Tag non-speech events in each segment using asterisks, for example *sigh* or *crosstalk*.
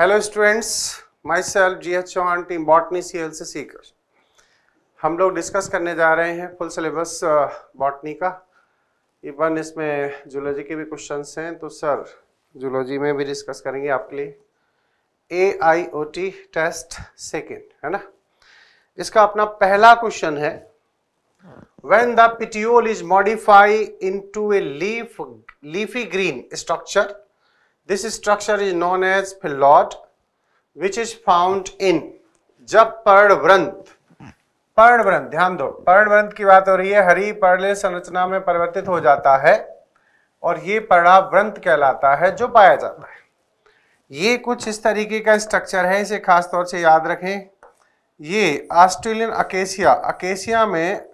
Hello students myself G H Chauhan team botany C L से सीकर हम लोग discuss करने जा रहे हैं फुल सिलेबस बॉटनी का इवन इसमें जूलॉजी के भी क्वेश्चन हैं तो सर जूलॉजी में भी डिस्कस करेंगे आपके लिए A I O T test second है ना इसका अपना पहला क्वेश्चन है when the petiole is modify into a leaf leafy green structure this structure is known as phyllode which is found in जब पर्णव्रंत पर्णव्रंत ध्यान दो पर्णव्रंत की बात हो रही है हरी पर्णय संरचना में परिवर्तित हो जाता है और ये व्रंत कहलाता है जो पाया जाता है ये कुछ इस तरीके का स्ट्रक्चर है इसे खास तौर से याद रखें ये ऑस्ट्रेलियन अकेसिया अकेसिया में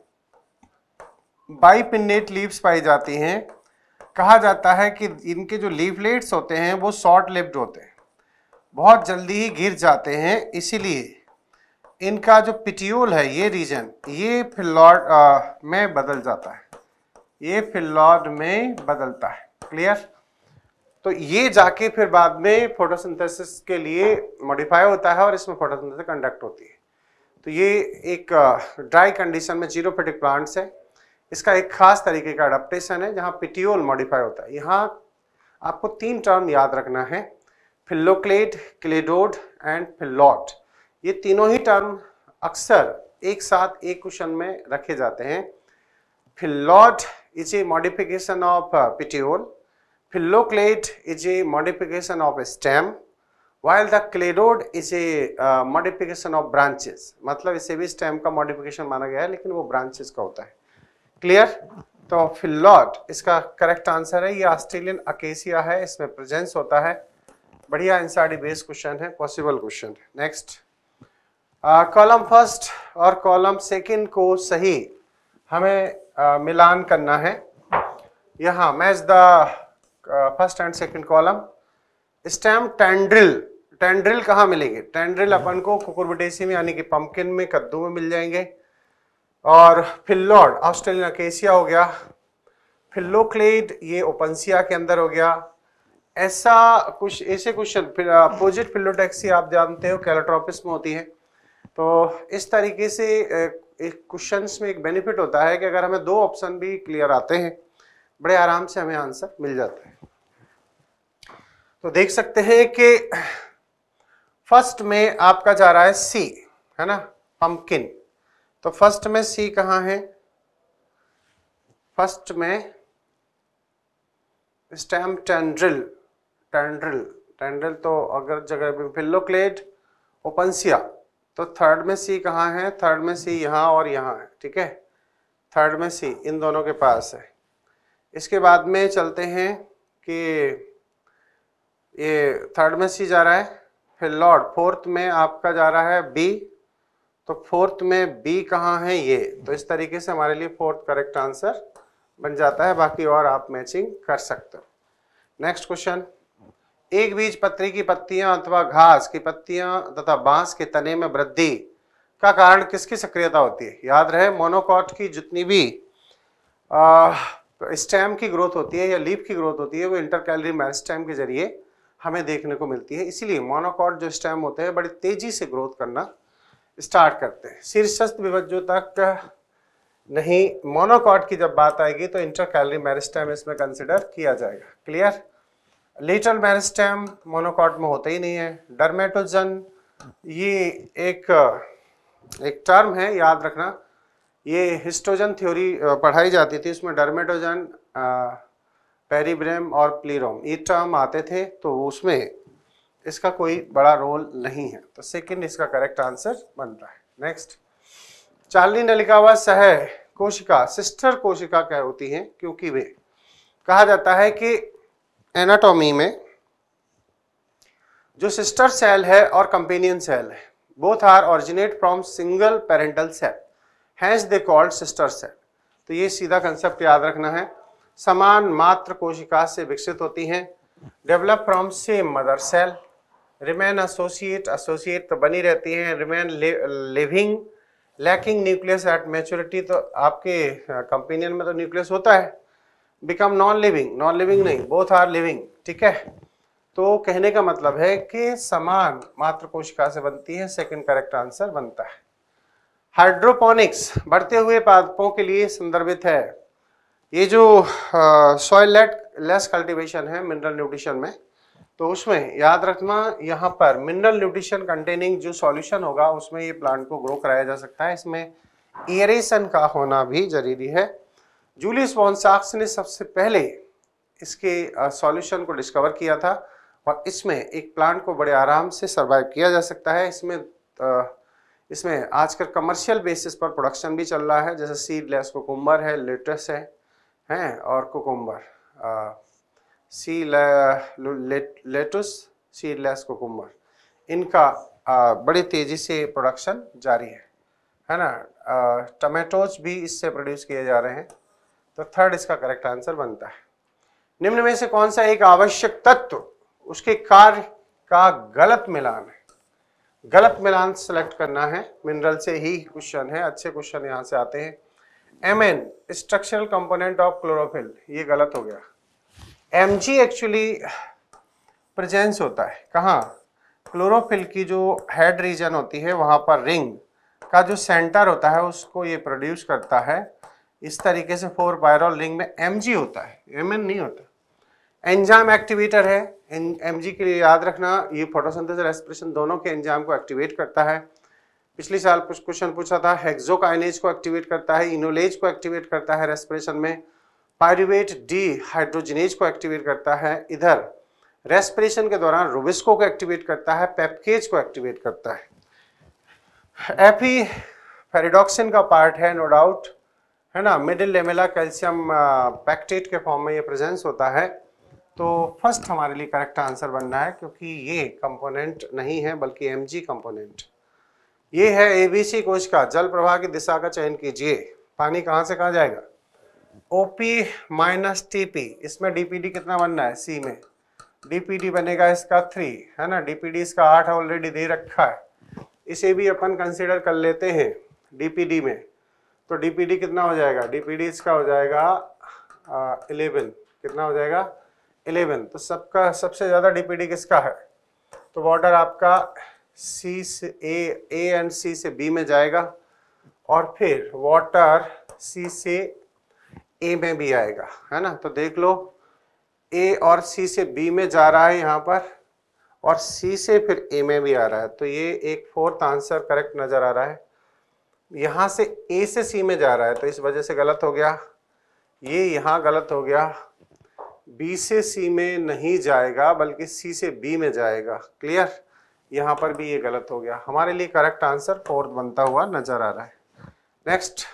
बाईपिनेट लीव्स पाई जाती हैं कहा जाता है कि इनके जो लीफलेट्स होते हैं वो शॉर्ट लिप्ड होते हैं बहुत जल्दी ही गिर जाते हैं इसीलिए इनका जो पिटियोल है ये रीजन ये फिलॉर्ड में बदल जाता है ये फिलॉर्ड में बदलता है क्लियर तो ये जाके फिर बाद में फोटोसिंथेसिस के लिए मॉडिफाई होता है और इसमें फोटोसिंथेसिस कंडक्ट होती है तो ये एक ड्राई कंडीशन में जीरोफिटिक प्लांट्स है इसका एक खास तरीके का अडप्टेशन है जहाँ पिटियोल मॉडिफाई होता है यहाँ आपको तीन टर्म याद रखना है फिल्लोक्लेट क्लेडोड एंड फिल्लॉट ये तीनों ही टर्म अक्सर एक साथ एक क्वेश्चन में रखे जाते हैं phyllode is a modification of petiole phylloclade is a modification of stem while the cladode is a modification of branches मतलब इसे भी स्टेम का मॉडिफिकेशन माना गया है लेकिन वो ब्रांचेस का होता है क्लियर तो फिलॉट इसका करेक्ट आंसर है ये ऑस्ट्रेलियन अकेसिया है इसमें प्रेजेंस होता है बढ़िया एनसीईआरटी बेस क्वेश्चन है पॉसिबल क्वेश्चन है नेक्स्ट कॉलम फर्स्ट और कॉलम सेकंड को सही हमें uh, मिलान करना है यहाँ match the first and second column stem tendril tendril कहाँ मिलेंगे टेंड्रिल अपन को कुकुरबिटेसी में यानी कि पंपकिन में कद्दू में मिल जाएंगे और फिल्लॉड ऑस्ट्रेलिया केसिया हो गया फिल्लोक्लेड ये ओपनसिया के अंदर हो गया ऐसा कुछ ऐसे क्वेश्चन अपोजिट फिल्लोटैक्सी आप जानते हो कैलोट्रॉपिस में होती है तो इस तरीके से एक क्वेश्चन में एक बेनिफिट होता है कि अगर हमें दो ऑप्शन भी क्लियर आते हैं बड़े आराम से हमें आंसर मिल जाता है तो देख सकते हैं कि फर्स्ट में आपका जा रहा है सी है ना पंपकिन तो फर्स्ट में सी कहां है फर्स्ट में स्टेम टेंड्रिल टेंड्रिल टेंड्रिल तो अगर जगह फिल्लो फिल्लोक्लेड ओपनसिया तो थर्ड में सी कहां है थर्ड में सी यहां और यहां है ठीक है थर्ड में सी इन दोनों के पास है इसके बाद में चलते हैं कि ये थर्ड में सी जा रहा है फिर लॉर्ड फोर्थ में आपका जा रहा है बी तो फोर्थ में बी कहाँ है ये तो इस तरीके से हमारे लिए फोर्थ करेक्ट आंसर बन जाता है बाकी और आप मैचिंग कर सकते हो नेक्स्ट क्वेश्चन एक बीज पत्री की पत्तियां अथवा घास की पत्तियां तथा बांस के तने में वृद्धि का कारण किसकी सक्रियता होती है याद रहे मोनोकॉट की जितनी भी स्टेम की ग्रोथ होती है या लीफ की ग्रोथ होती है वो इंटर कैलरी मेरिस्टेम के जरिए हमें देखने को मिलती है इसीलिए मोनोकॉट जो स्टेम होते हैं बड़ी तेजी से ग्रोथ करना स्टार्ट करते हैं शीर्षस्थ विभज्यो तक नहीं मोनोकॉट की जब बात आएगी तो इंटर कैलरी मैरिस्टम इसमें कंसिडर किया जाएगा क्लियर लेटरल मैरिस्टम मोनोकॉट में होता ही नहीं है डर्मेटोजन ये एक एक टर्म है याद रखना ये हिस्टोजन थ्योरी पढ़ाई जाती थी उसमें डरमेटोजन पेरीब्रेम और प्लीरोम ये टर्म आते थे तो उसमें इसका कोई बड़ा रोल नहीं है तो सेकंड इसका करेक्ट आंसर बन रहा है नेक्स्ट चालनी नलिकावा सह कोशिका सिस्टर कोशिका क्या होती है क्योंकि वे कहा जाता है कि एनाटॉमी में जो सिस्टर सेल है और कंपेनियन सेल है both are originate from single parental cell hence they called sister cell तो ये सीधा कंसेप्ट याद रखना है समान मात्र कोशिका से विकसित होती हैं develop from same mother cell remain associate associate तो बनी रहती है remain living lacking nucleus at maturity तो आपके कंपेनियन में तो न्यूक्लियस होता है become non living non living नहीं बोथ आर लिविंग ठीक है तो कहने का मतलब है कि समान मात्र कोशिका से बनती है सेकंड करेक्ट आंसर बनता है हाइड्रोपोनिक्स बढ़ते हुए पादपों के लिए संदर्भित है ये जो सॉयल लेस कल्टिवेशन है मिनरल न्यूट्रिशन में तो उसमें याद रखना यहाँ पर मिनरल न्यूट्रिशन कंटेनिंग जो सॉल्यूशन होगा उसमें ये प्लांट को ग्रो कराया जा सकता है इसमें एरेशन का होना भी जरूरी है जूलियस वॉन्साक्स ने सबसे पहले इसके सॉल्यूशन को डिस्कवर किया था और इसमें एक प्लांट को बड़े आराम से सर्वाइव किया जा सकता है इसमें इसमें आजकल कमर्शियल बेसिस पर प्रोडक्शन भी चल रहा है जैसे सीडलेस कोकुम्बर है लेटस है हैं और कोकुम्बर सी लेटस सी लेस कोकुम्बर इनका बड़े तेज़ी से प्रोडक्शन जारी है है ना टमेटोज भी इससे प्रोड्यूस किए जा रहे हैं तो थर्ड इसका करेक्ट आंसर बनता है निम्न में से कौन सा एक आवश्यक तत्व उसके कार्य का गलत मिलान है गलत मिलान सेलेक्ट करना है मिनरल से ही क्वेश्चन है अच्छे क्वेश्चन यहाँ से आते हैं M N structural component of chlorophyll ये गलत हो गया एम जी एक्चुअली प्रजेंस होता है कहाँ क्लोरोफिल की जो हेड रीजन होती है वहाँ पर रिंग का जो सेंटर होता है उसको ये प्रोड्यूस करता है इस तरीके से फोर बायरोल रिंग में एम जी होता है एम एन नहीं होता एंजाम एक्टिवेटर है एम जी के लिए याद रखना ये फोटोसिंथेसिस रेस्पिरेशन दोनों के एंजाम को एक्टिवेट करता है पिछले साल कुछ क्वेश्चन पूछा था हेक्सोकाइनेज को एक्टिवेट करता है इनोलेज को एक्टिवेट करता है रेस्पिरेशन में पायरुवेट डी हाइड्रोजनेज को एक्टिवेट करता है इधर रेस्पिरेशन के दौरान रोबिस्को को एक्टिवेट करता है पेपकेज को एक्टिवेट करता है एपी फेरिडॉक्सिन का पार्ट है नो डाउट है ना मिडिल लेमेला कैल्शियम पैक्टेट के फॉर्म में ये प्रेजेंस होता है तो फर्स्ट हमारे लिए करेक्ट आंसर बनना है क्योंकि ये कंपोनेंट नहीं है बल्कि एम जी कंपोनेंट ये है एबीसी का जल प्रवाह की दिशा का चयन कीजिए पानी कहाँ से कहाँ जाएगा ओपी माइनस टीपी इसमें डीपीडी कितना बनना है सी में डीपीडी बनेगा इसका थ्री है ना डीपीडी इसका आठ ऑलरेडी दे रखा है इसे भी अपन कंसिडर कर लेते हैं डीपीडी में तो डीपीडी कितना हो जाएगा डीपीडी इसका हो जाएगा इलेवन कितना हो जाएगा इलेवन तो सबका सबसे ज़्यादा डीपीडी किसका है तो बॉर्डर आपका सी से ए एंड सी से बी में जाएगा और फिर वाटर सी से ए में भी आएगा है ना तो देख लो ए और सी से बी में जा रहा है यहाँ पर और सी से फिर ए में भी आ रहा है तो ये एक फोर्थ आंसर करेक्ट नज़र आ रहा है यहाँ से ए से सी में जा रहा है तो इस वजह से गलत हो गया ये यहाँ गलत हो गया बी से सी में नहीं जाएगा बल्कि सी से बी में जाएगा क्लियर यहाँ पर भी ये गलत हो गया हमारे लिए करेक्ट आंसर फोर्थ बनता हुआ नज़र आ रहा है next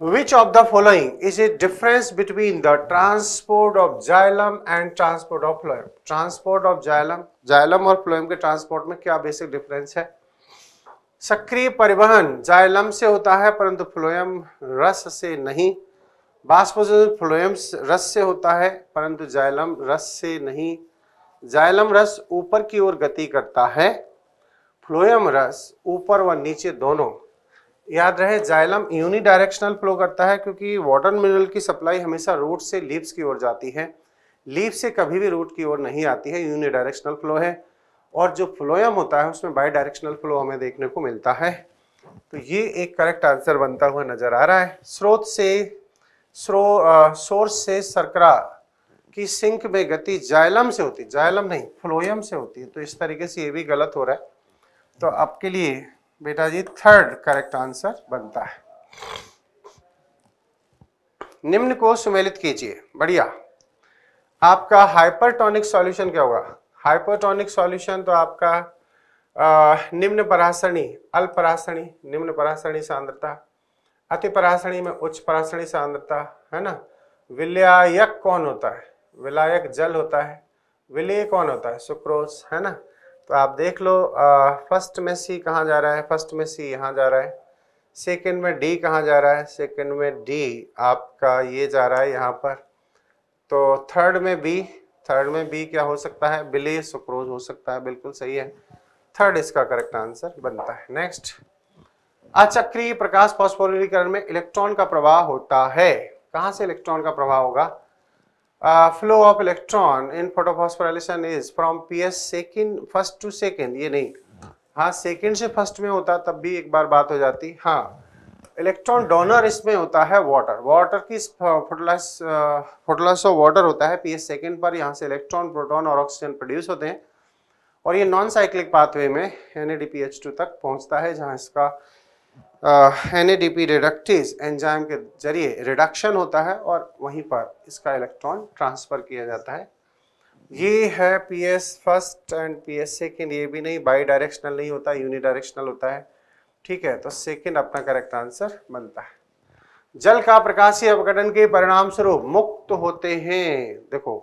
Which of the following is a difference between the transport of xylem and transport of phloem? Transport of xylem, xylem और phloem के transport में क्या basic difference है सक्रिय परिवहन जाइलम से होता है परंतु फ्लोएम रस से नहीं बाष्पोजन फ्लोएम रस से होता है परंतु जाइलम रस से नहीं जाइलम रस ऊपर की ओर गति करता है फ्लोएम रस ऊपर व नीचे दोनों याद रहे जाइलम यूनिडायरेक्शनल फ्लो करता है क्योंकि वाटर मिनरल की सप्लाई हमेशा रूट से लीव्स की ओर जाती है लीव से कभी भी रूट की ओर नहीं आती है यूनिडायरेक्शनल फ्लो है और जो फ्लोयम होता है उसमें बाई डायरेक्शनल फ्लो हमें देखने को मिलता है तो ये एक करेक्ट आंसर बनता हुआ नजर आ रहा है स्रोत से स्रो सोर्स से सरकरा की सिंक में गति जाइलम से होती जाइलम नहीं फ्लोयम से होती है तो इस तरीके से ये भी गलत हो रहा है तो आपके लिए बेटा जी थर्ड करेक्ट आंसर बनता है निम्न को सुमेलित कीजिए बढ़िया आपका हाइपरटोनिक सॉल्यूशन क्या होगा हाइपरटोनिक सॉल्यूशन तो आपका आ, निम्न पराशणी अल्पराशणी निम्न पराशणी सांद्रता अति पराशणी में उच्च पराशणी सांद्रता है ना विलयक कौन होता है विलायक जल होता है विलय कौन होता है सुक्रोस है ना तो आप देख लो फर्स्ट में सी कहाँ जा रहा है फर्स्ट में सी यहाँ जा रहा है सेकंड में डी कहाँ जा रहा है सेकंड में डी आपका ये जा रहा है यहाँ पर तो थर्ड में बी थर्ड में बी क्या हो सकता है बिली सुक्रोज हो सकता है बिल्कुल सही है थर्ड इसका करेक्ट आंसर बनता है नेक्स्ट अचक्रीय अच्छा, प्रकाश फॉस्फोरिलीकरण में इलेक्ट्रॉन का प्रवाह होता है कहाँ से इलेक्ट्रॉन का प्रवाह होगा flow of electron in photophosphorylation is from P S second first to second ये नहीं हाँ सेकेंड से फर्स्ट में होता तब भी एक बार बात हो जाती हाँ इलेक्ट्रॉन डोनर इसमें होता है वाटर वाटर की फोटोलाइस ऑफ वाटर होता है पीएस सेकेंड पर यहाँ से इलेक्ट्रॉन प्रोटॉन और ऑक्सीजन प्रोड्यूस होते हैं और ये नॉन साइक्लिक पाथवे में N A D P H two तक पहुँचता है जहाँ इसका N A D P reductase enzyme के जरिए रिडक्शन होता है और वहीं पर इसका इलेक्ट्रॉन ट्रांसफ़र किया जाता है ये है P S first and P S second ये भी नहीं बाई डायरेक्शनल नहीं होता यूनि डायरेक्शनल होता है ठीक है तो सेकेंड अपना करेक्ट आंसर बनता है जल का प्रकाशीय अवघटन के परिणाम स्वरूप मुक्त होते हैं देखो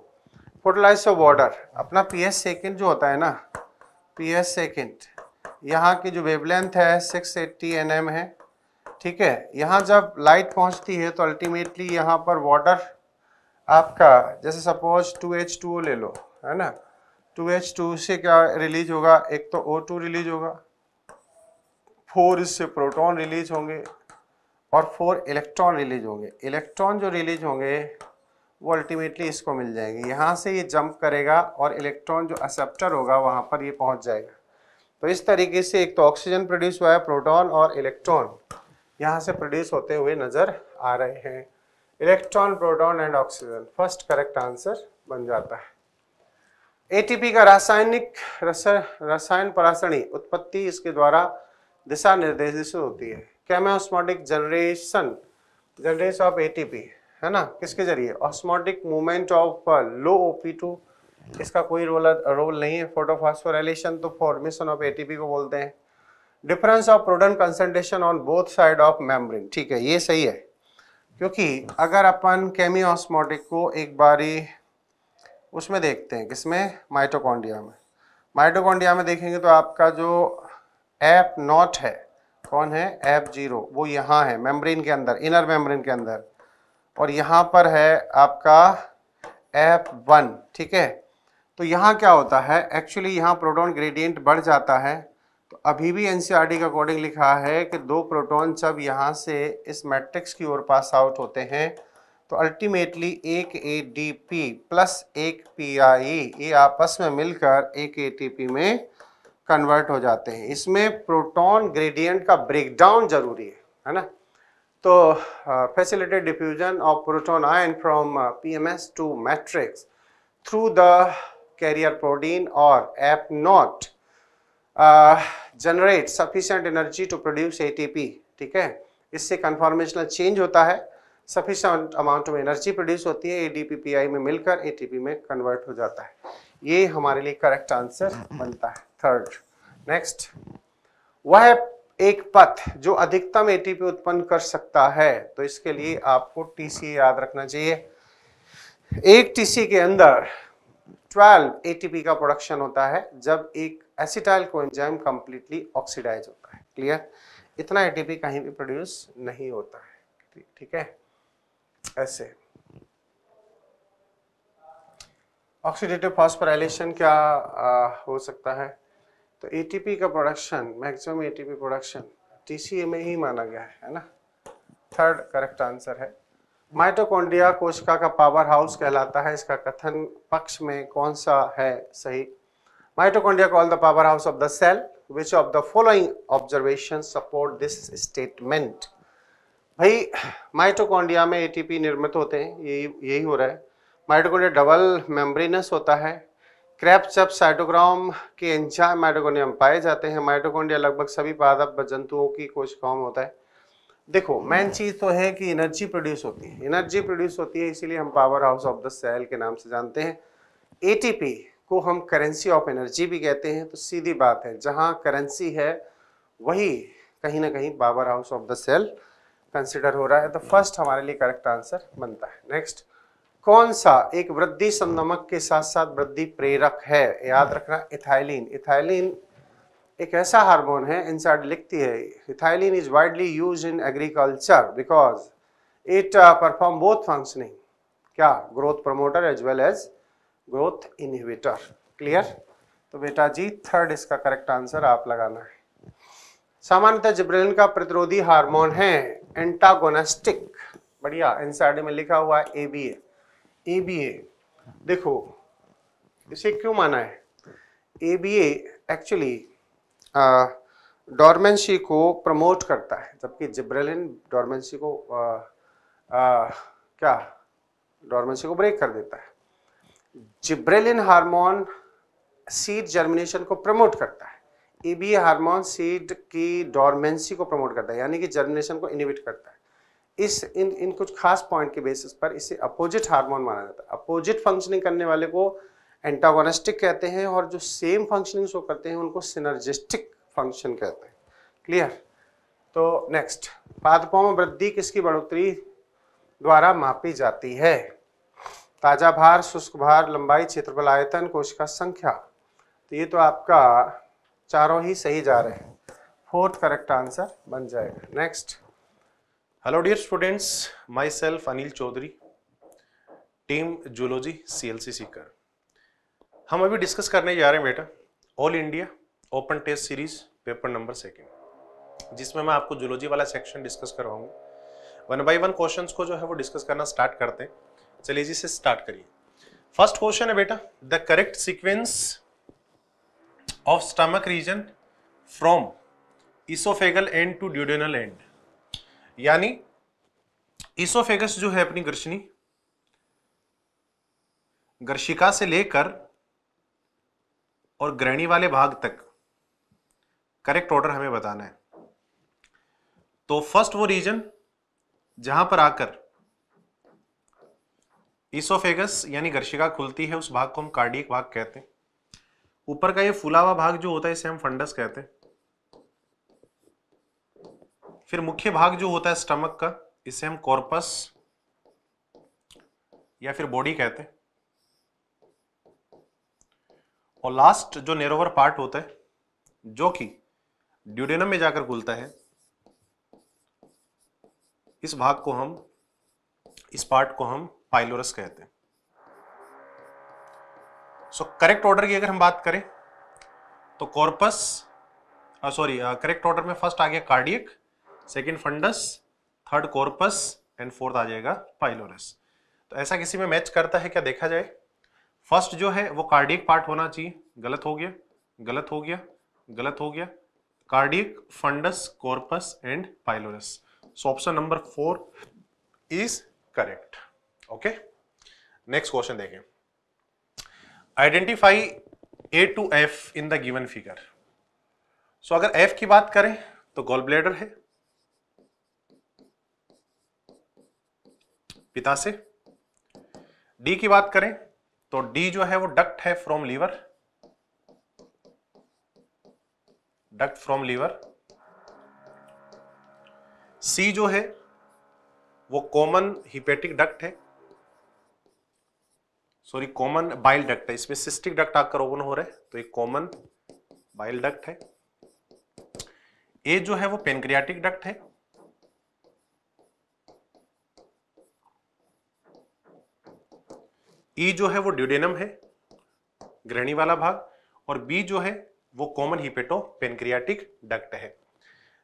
फर्टिलाइज ऑफ अपना पी एस सेकेंड जो होता है ना पी एस सेकेंड यहाँ की जो वेवलेंथ है 680 एट्टी mm है ठीक है यहाँ जब लाइट पहुँचती है तो अल्टीमेटली यहाँ पर वाटर आपका जैसे सपोज 2H2O ले लो है ना 2H2 से क्या रिलीज होगा एक तो O2 रिलीज होगा फोर इससे प्रोटॉन रिलीज होंगे और फोर इलेक्ट्रॉन रिलीज होंगे इलेक्ट्रॉन जो रिलीज होंगे वो अल्टीमेटली इसको मिल जाएंगे यहाँ से ये जंप करेगा और इलेक्ट्रॉन जो एक्सेप्टर होगा वहाँ पर ये पहुँच जाएगा तो इस तरीके से एक तो ऑक्सीजन प्रोड्यूस हुआ है प्रोटॉन और इलेक्ट्रॉन यहाँ से प्रोड्यूस होते हुए नज़र आ रहे हैं electron proton and oxygen first correct answer बन जाता है एटीपी का रासायनिक रसायन परासणी उत्पत्ति इसके द्वारा दिशा निर्देशित होती है chemiosmotic generation generation of ATP है ना किसके जरिए osmotic movement of low OP to इसका कोई रोल रोल नहीं है फोटोफॉस्फोराइलेशन तो फॉर्मेशन ऑफ एटीपी को बोलते हैं difference of proton concentration on both side of membrane ठीक है ये सही है क्योंकि अगर अपन केमियोस्मोटिक को एक बारी उसमें देखते हैं किसमें माइटोकॉन्डिया में माइटोकॉन्डिया में देखेंगे तो आपका जो एप नॉट है कौन है एप जीरो वो यहाँ है मेम्ब्रेन के अंदर इनर मेम्ब्रेन के अंदर और यहाँ पर है आपका एप वन ठीक है तो यहाँ क्या होता है एक्चुअली यहाँ प्रोटॉन ग्रेडियंट बढ़ जाता है तो अभी भी एन के अकॉर्डिंग लिखा है कि दो प्रोटॉन जब यहाँ से इस मैट्रिक्स की ओर पास आउट होते हैं तो अल्टीमेटली एक ए डी पी प्लस एक पी आई e, ये आपस में मिलकर एक ए टी पी में कन्वर्ट हो जाते हैं इसमें प्रोटॉन ग्रेडियंट का ब्रेकडाउन जरूरी है है ना तो facilitated diffusion of proton ion from PMS to matrix through the carrier protein or APNOT uh, generate sufficient energy to produce ATP ठीक है इससे कन्फॉर्मेशनल चेंज होता है सफिशेंट अमाउंट में एनर्जी प्रोड्यूस होती है ए में मिलकर ए में कन्वर्ट हो जाता है ये हमारे लिए करेक्ट आंसर बनता है थर्ड नेक्स्ट वह एक पथ जो अधिकतम एटीपी उत्पन्न कर सकता है तो इसके लिए आपको टीसी याद रखना चाहिए एक टीसी के अंदर ट्वेल्व ए का प्रोडक्शन होता है जब एक acetyl co enzyme completely oxidise होता है क्लियर इतना ए कहीं भी प्रोड्यूस नहीं होता है ठीक है ऐसे ऑक्सीडेटिव फॉस्फोराइलेशन क्या आ, हो सकता है तो एटीपी का production maximum ATP production TCA में ही माना गया है ना थर्ड करेक्ट आंसर है माइटोकॉन्ड्रिया कोशिका का पावर हाउस कहलाता है इसका कथन पक्ष में कौन सा है सही mitochondria call the powerhouse of the cell which of the following observation support this statement भाई माइटोकॉन्ड्रिया में एटीपी निर्मित होते हैं यही यही हो रहा है माइटोकॉन्ड्रिया डबल मेम्ब्रेनस होता है क्रैप चप साइटोग्राम के एंजाइम माइटोकॉन्ड्रिया में पाए जाते हैं माइटोकॉन्ड्रिया लगभग सभी पादप जंतुओं की कोशिकाओं में होता है देखो मेन हम्म। चीज तो है कि एनर्जी प्रोड्यूस होती है एनर्जी प्रोड्यूस होती है इसीलिए हम powerhouse of the cell के नाम से जानते हैं एटीपी को हम करेंसी ऑफ एनर्जी भी कहते हैं तो सीधी बात है जहाँ करेंसी है वही कहीं ना कहीं powerhouse of the cell consider हो रहा है तो फर्स्ट हमारे लिए करेक्ट आंसर बनता है नेक्स्ट कौन सा एक वृद्धि संदमक के साथ साथ वृद्धि प्रेरक है याद रखना इथाइलिन इथाइलिन एक ऐसा हार्मोन है इंसाइड लिखती है ethylene is widely use in agriculture because it perform both functioning क्या growth promoter as well as growth inhibitor clear तो बेटा जी थर्ड इसका करेक्ट आंसर आप लगाना है सामान्यतः जिब्रेलिन का प्रतिरोधी हार्मोन है एंटागोनिस्टिक बढ़िया एनसीईआरटी में लिखा हुआ है एबीए एबीए देखो इसे क्यों माना है एबीए एक्चुअली डॉर्मेंसी को प्रमोट करता है जबकि जिब्रेलिन डॉर्मेंसी को आ, आ, क्या डॉर्मेंसी को ब्रेक कर देता है जिब्रेलिन हार्मोन सीड जर्मिनेशन को प्रमोट करता है ई हार्मोन सीड की डॉर्मेंसी को प्रमोट करता है यानी कि जर्मिनेशन को इनिबिट करता है इस इन इन कुछ खास पॉइंट के बेसिस पर इसे अपोजिट हार्मोन माना जाता है अपोजिट फंक्शनिंग करने वाले को एंटागोनिस्टिक कहते हैं और जो सेम फंक्शनिंग शो करते हैं उनको सिनर्जिस्टिक फंक्शन कहते हैं क्लियर तो नेक्स्ट पादपों में वृद्धि किसकी बढ़ोतरी द्वारा मापी जाती है ताजा भार शुष्क भार लंबाई क्षेत्रफल आयतन कोशिका संख्या तो ये तो आपका चारों ही सही जा रहे हैं फोर्थ करेक्ट आंसर बन जाएगा next hello dear students myself Anil Chaudhary team zoology C L C Sikar हम अभी डिस्कस करने जा रहे हैं बेटा all India open test series paper number second जिसमें मैं आपको जुलोजी वाला सेक्शन डिस्कस करवाऊंगा वन बाई वन क्वेश्चन को जो है वो डिस्कस करना स्टार्ट करते हैं चलिए जी से स्टार्ट करिए फर्स्ट क्वेश्चन है बेटा the correct sequence of stomach region from oesophageal end to duodenal end यानी इसोफेगस जो है अपनी गर्शनी गर्शिका से लेकर और ग्रहणी वाले भाग तक करेक्ट ऑर्डर हमें बताना है तो फर्स्ट वो रीजन जहां पर आकर ईसोफेगस यानी घर्षिका खुलती है उस भाग को हम कार्डियक भाग कहते हैं ऊपर का ये फुलावा भाग जो होता है इसे हम फंडस कहते हैं फिर मुख्य भाग जो होता है स्टमक का इसे हम कॉर्पस या फिर बॉडी कहते हैं और लास्ट जो नेरोवर पार्ट होता है जो कि ड्यूडेनम में जाकर घुलता है इस भाग को हम इस पार्ट को हम पाइलोरस कहते हैं सो करेक्ट ऑर्डर की अगर हम बात करें तो कॉर्पस सॉरी करेक्ट ऑर्डर में फर्स्ट आ गया cardiac second fundus third corpus and fourth आ जाएगा पाइलोरस तो ऐसा किसी में मैच करता है क्या देखा जाए फर्स्ट जो है वो कार्डिक पार्ट होना चाहिए गलत हो गया गलत हो गया गलत हो गया cardiac fundus corpus and pylorus so option number four is correct okay next question देखें identify A to F in the given figure so अगर एफ की बात करें तो गोल ब्लेडर है पिता से डी की बात करें तो डी जो है वो डक्ट है from liver duct from liver C जो है वो कॉमन हिपेटिक डक्ट है सॉरी कॉमन बाइल डक्ट है इसमें सिस्टिक डक्ट आकर ओपन हो रहे तो एक कॉमन बाइल डक्ट है ए जो है वो पेनक्रियाटिक डक्ट है ई e जो है वो ड्यूडेनम है ग्रहणी वाला भाग और बी जो है वो कॉमन हिपेटो पेनक्रियाटिक डक्ट है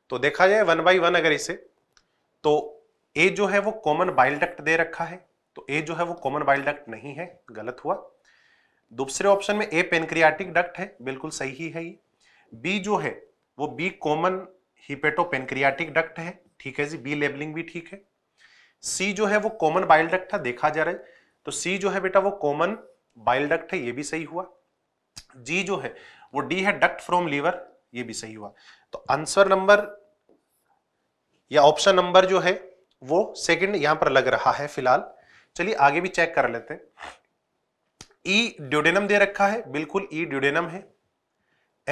तो देखा जाए वन बाई वन अगर इसे तो ए जो है वो कॉमन बाइल डक्ट दे रखा है तो ए जो है वो कॉमन बाइल डक्ट नहीं है गलत हुआ दूसरे ऑप्शन में ए पेनक्रियाटिक डक्ट है बिल्कुल सही ही है ये बी जो है वो B common hepatopancreatic duct है ठीक है जी बी लेबलिंग भी ठीक है सी जो है वो कॉमन बाइल डक्ट था देखा जा रहा है तो सी जो है बेटा वो कॉमन बाइल डक्ट है ये भी सही हुआ जी जो है वो डी है डक्ट फ्रॉम लीवर ये भी सही हुआ तो आंसर नंबर या ऑप्शन नंबर जो है वो सेकंड यहां पर लग रहा है फिलहाल चलिए आगे भी चेक कर लेते हैं ई e ड्यूडेनम दे रखा है बिल्कुल ई e ड्यूडेनम है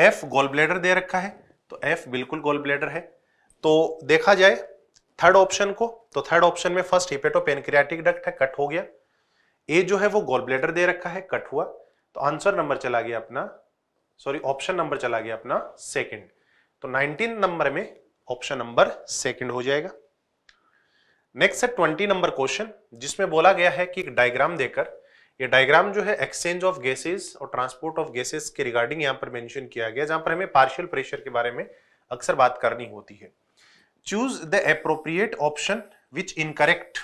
एफ गोल ब्लेडर दे रखा है तो एफ बिल्कुल गोल ब्लेडर है तो देखा जाए थर्ड ऑप्शन को तो थर्ड ऑप्शन में फर्स्ट हिपेटो पेनक्रियाटिक डक्ट है कट हो गया ए जो है वो गोल ब्लेडर दे रखा है कट हुआ तो आंसर नंबर चला गया अपना सॉरी ऑप्शन नंबर चला गया अपना सेकंड तो 19 नंबर में ऑप्शन नंबर सेकंड हो जाएगा नेक्स्ट है 20 नंबर क्वेश्चन जिसमें बोला गया है कि एक डायग्राम देकर ये डायग्राम जो है एक्सचेंज ऑफ गैसेस और ट्रांसपोर्ट ऑफ गैसेस के रिगार्डिंग यहां पर मेंशन किया गया जहां पर हमें पार्शियल प्रेशर के बारे में अक्सर बात करनी होती है choose the appropriate option which incorrect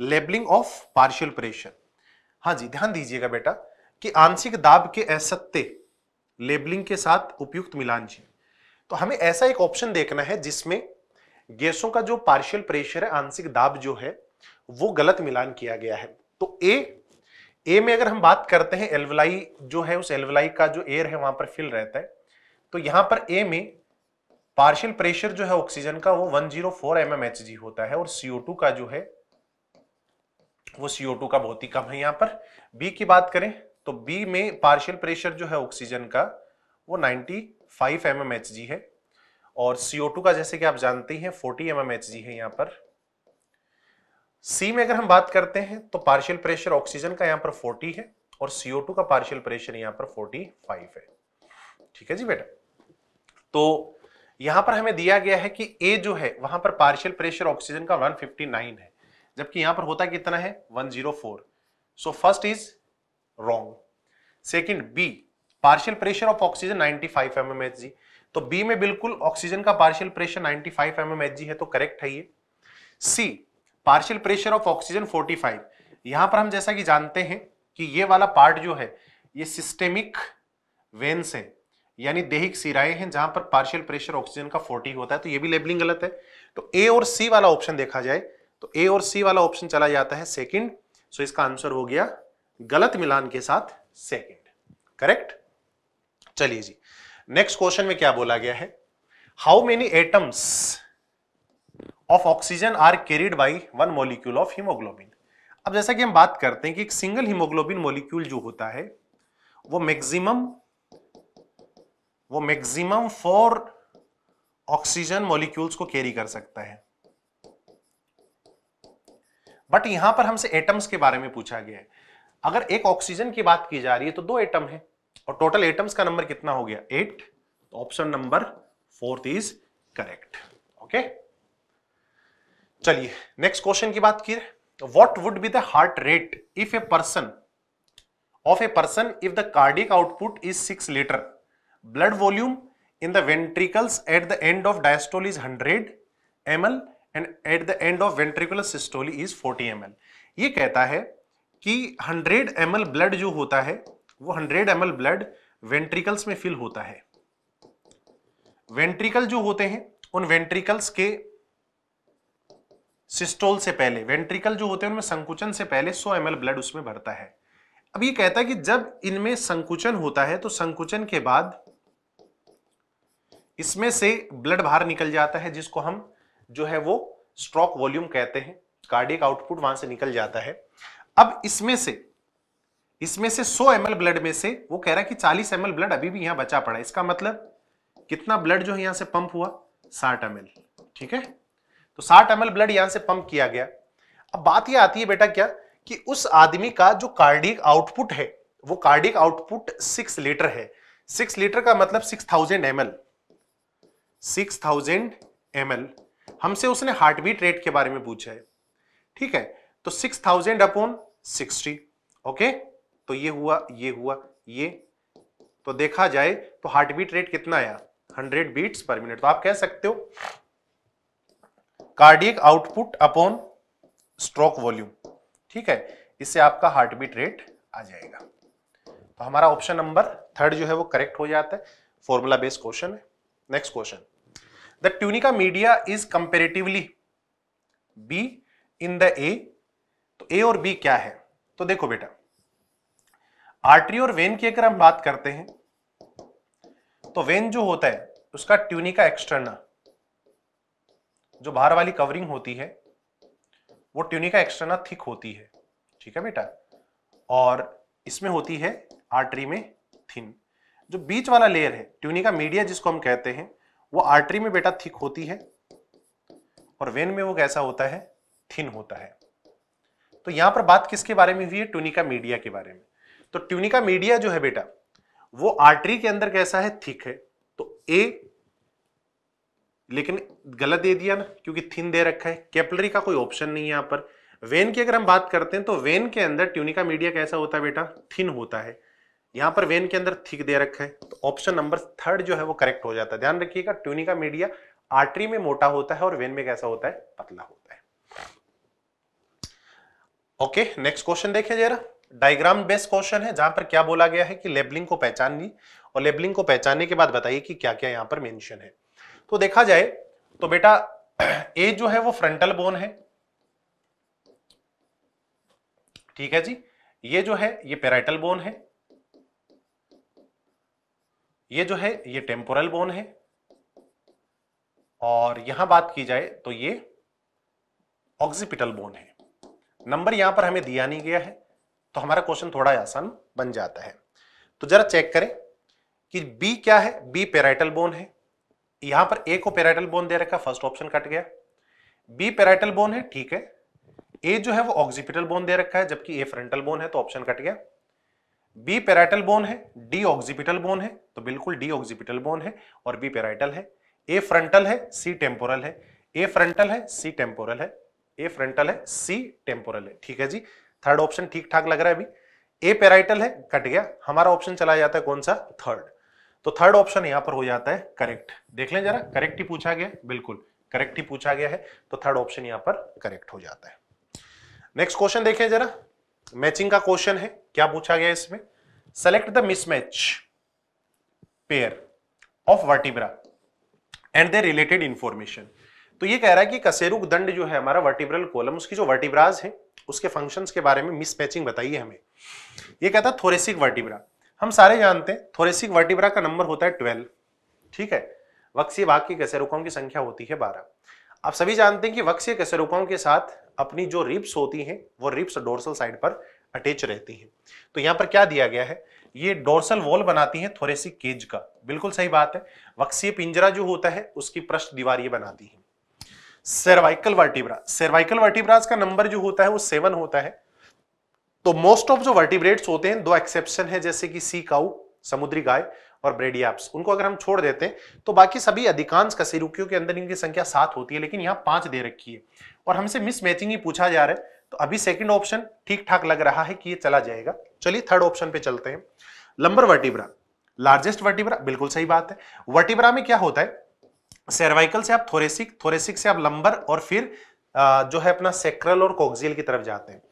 labelling of partial pressure हाँ जी ध्यान दीजिएगा बेटा कि आंशिक दाब के असत्य लेबलिंग के साथ उपयुक्त मिलान जी तो हमें ऐसा एक ऑप्शन देखना है जिसमें गैसों का जो पार्शियल प्रेशर है आंशिक दाब जो है वो गलत मिलान किया गया है तो ए ए में अगर हम बात करते हैं एल्वलाई जो है उस एल्वलाई का जो एयर है वहां पर फिल रहता है तो यहां पर ए में पार्शियल प्रेशर जो है ऑक्सीजन का वो 104 जीरो mm होता है और CO2 का जो है वो CO2 का बहुत ही कम है यहाँ पर बी की बात करें तो बी में पार्शियल प्रेशर जो है ऑक्सीजन का वो 95 एम है और CO2 का जैसे कि आप जानते हैं 40 एम है यहाँ पर सी में अगर हम बात करते हैं तो पार्शियल प्रेशर ऑक्सीजन का यहां पर 40 है और CO2 का पार्शियल प्रेशर यहाँ पर 45 है ठीक है जी बेटा तो यहां पर हमें दिया गया है कि ए जो है वहां पर पार्शियल प्रेशर ऑक्सीजन का 159 है जबकि यहां पर होता कितना है 104 so first is wrong second B partial pressure of oxygen 95 five जी तो बी में बिल्कुल ऑक्सीजन का पार्शियल प्रेशर 95 फाइव mm है तो करेक्ट है ये C partial pressure of oxygen 45 यहां पर हम जैसा कि जानते हैं कि ये वाला पार्ट जो है ये सिस्टेमिक वेन्स है यानी देहिक सिराएं हैं जहां पर पार्शियल प्रेशर ऑक्सीजन का 40 होता है तो ये भी लेबलिंग गलत है तो ए और सी वाला ऑप्शन देखा जाए तो ए और सी वाला ऑप्शन चला जाता है सेकंड सो इसका आंसर हो गया गलत मिलान के साथ सेकंड करेक्ट चलिए जी नेक्स्ट क्वेश्चन में क्या बोला गया है how many atoms of oxygen are carried by one molecule of haemoglobin अब जैसा कि हम बात करते हैं कि एक सिंगल हिमोग्लोबिन मोलिक्यूल जो होता है वो मैक्सिमम वो मैक्सिमम फोर ऑक्सीजन मॉलिक्यूल्स को कैरी कर सकता है बट यहां पर हमसे एटम्स के बारे में पूछा गया है अगर एक ऑक्सीजन की बात की जा रही है तो दो एटम है और टोटल एटम्स का नंबर कितना हो गया eight option number fourth is correct okay चलिए नेक्स्ट क्वेश्चन की बात की what would be the heart rate if a person of a person if the cardiac output is six litre blood volume in the at the end of diastole is hundred M L and at the end of ventricular systole is 40 M ये कहता है कि 100 M blood जो होता है वो 100 M blood ventricles में fill होता है वेंट्रिकल जो होते हैं उन वेंट्रिकल्स के सिस्टोल से पहले वेंट्रिकल जो होते हैं उनमें संकुचन से पहले 100 एम ब्लड उसमें भरता है अब ये कहता है कि जब इनमें संकुचन होता है तो संकुचन के बाद इसमें से ब्लड बाहर निकल जाता है जिसको हम जो है वो स्ट्रोक वॉल्यूम कहते हैं कार्डियक आउटपुट वहां से निकल जाता है अब इसमें से इसमें से 100 एम ब्लड में से वो कह रहा है कि 40 एम ब्लड अभी भी यहां बचा पड़ा है इसका मतलब कितना ब्लड जो है यहां से पंप हुआ 60 एम ठीक है तो 60 एम ब्लड यहां से पंप किया गया अब बात ये आती है बेटा क्या कि उस आदमी का जो कार्डिक आउटपुट है वो कार्डिक आउटपुट 6 लीटर है 6 लीटर का मतलब six thousand M L six thousand M L हमसे उसने हार्ट बीट रेट के बारे में पूछा है ठीक है तो six thousand upon sixty okay तो ये हुआ ये हुआ ये तो देखा जाए तो हार्ट बीट रेट कितना आया हंड्रेड बीट्स पर मिनट तो आप कह सकते हो cardiac output upon stroke volume ठीक है इससे आपका हार्ट बीट रेट आ जाएगा तो हमारा ऑप्शन नंबर थर्ड जो है वो करेक्ट हो जाता है फॉर्मूला बेस्ड क्वेश्चन है next question the tunica media is comparatively B in the A तो A और B क्या है तो देखो बेटा आर्टरी और वेन की अगर हम बात करते हैं तो वेन जो होता है उसका ट्यूनिका एक्सटर्ना जो बाहर वाली कवरिंग होती है वो ट्यूनिका एक्सटर्ना थिक होती है ठीक है बेटा और इसमें होती है आर्टरी में थिन जो बीच वाला लेयर है ट्यूनिका मीडिया जिसको हम कहते हैं वो आर्टरी में बेटा थिक होती है और वेन में वो कैसा होता है थिन होता है तो यहां पर बात किसके बारे में हुई है ट्यूनिका मीडिया के बारे में तो ट्यूनिका मीडिया जो है बेटा वो आर्टरी के अंदर कैसा है थिक है तो ए लेकिन गलत दे दिया ना क्योंकि थिन दे रखा है कैपलरी का कोई ऑप्शन नहीं है यहां पर वेन की अगर हम बात करते हैं तो वेन के अंदर ट्यूनिका मीडिया कैसा होता है बेटा थिन होता है यहां पर वेन के अंदर थिक दे रखा है तो ऑप्शन नंबर थर्ड जो है वो करेक्ट हो जाता है ध्यान रखिएगा ट्यूनिका मीडिया आर्टरी में मोटा होता है और वेन में कैसा होता है पतला होता है ओके नेक्स्ट क्वेश्चन देखिए जरा डायग्राम बेस्ड क्वेश्चन है जहां पर क्या बोला गया है कि लेबलिंग को पहचान ली और लेबलिंग को पहचानने के बाद बताइए कि क्या क्या यहां पर मेंशन है तो देखा जाए तो बेटा ए जो है वो फ्रंटल बोन है ठीक है जी ये जो है ये पेराइटल बोन है ये जो है ये टेम्पोरल बोन है और यहां बात की जाए तो ये ऑक्सीपिटल बोन है नंबर यहां पर हमें दिया नहीं गया है तो हमारा क्वेश्चन थोड़ा आसान बन जाता है तो जरा चेक करें कि बी क्या है बी पेराइटल बोन है यहां पर ए को पेराइटल बोन दे रखा फर्स्ट ऑप्शन कट गया बी पेराइटल बोन है ठीक है ए जो है वो ऑक्सीपिटल बोन दे रखा है जबकि ए फ्रंटल बोन है तो ऑप्शन कट गया बी पेराइटल बोन है डी ऑक्सीपिटल बोन है तो बिल्कुल डी ऑक्सीपिटल बोन है और बी पेराइटल है ए फ्रंटल है सी टेम्पोरल है ए फ्रंटल है सी टेम्पोरल है ए फ्रंटल है सी टेम्पोरल है ठीक है जी थर्ड ऑप्शन ठीक ठाक लग रहा है अभी ए पेराइटल है कट गया हमारा ऑप्शन चला जाता है कौन सा थर्ड तो थर्ड ऑप्शन यहां पर हो जाता है करेक्ट देख लें जरा करेक्ट ही पूछा गया बिल्कुल करेक्ट ही पूछा गया है तो थर्ड ऑप्शन यहां पर करेक्ट हो जाता है नेक्स्ट क्वेश्चन देखें जरा मैचिंग का क्वेश्चन है क्या पूछा गया इसमें select the mismatch pair of vertebra and their related information तो ये कह रहा है कि कसेरुक दंड जो है हमारा वर्टिब्रल कोलम उसकी जो वर्टिब्राज है उसके फंक्शंस के बारे में मिसमैचिंग बताइए हमें ये कहता है थोरेसिक वर्टिब्रा हम सारे जानते हैं थोरेसिक वर्टिब्रा का नंबर होता है ट्वेल्व ठीक है वक्सीय भाग की कसेरुकाओं की संख्या होती है बारह आप सभी जानते हैं कि वक्सीय कसेरुकाओं के साथ अपनी जो रिप्स होती हैं वो रिप्स डोर्सल साइड पर अटैच रहती हैं तो यहाँ पर क्या दिया गया है ये डोर्सल वॉल बनाती है थोरेसिक केज का बिल्कुल सही बात है वक्सीय पिंजरा जो होता है उसकी पृष्ठ दीवार ये बनाती है सर्वाइकल वर्टिब्रा सर्वाइकल वर्टिब्राज का नंबर जो होता है वो सेवन होता है तो मोस्ट ऑफ जो वर्टिब्रेट्स होते हैं दो एक्सेप्शन है जैसे कि सी काउ समुद्री गाय और ब्रेडियाप्स उनको अगर हम छोड़ देते हैं तो बाकी सभी अधिकांश कसेरुकियों के अंदर इनकी संख्या सात होती है लेकिन यहाँ पांच दे रखी है और हमसे मिसमैचिंग ही पूछा जा रहा है तो अभी सेकंड ऑप्शन ठीक ठाक लग रहा है कि ये चला जाएगा चलिए थर्ड ऑप्शन पे चलते हैं लंबर वर्टिब्रा लार्जेस्ट वर्टिब्रा बिल्कुल सही बात है वर्टिब्रा में क्या होता है सर्वाइकल से आप थोरेसिक थोरेसिक से आप लंबर और फिर जो है अपना सेक्रल और कॉक्सियल की तरफ जाते हैं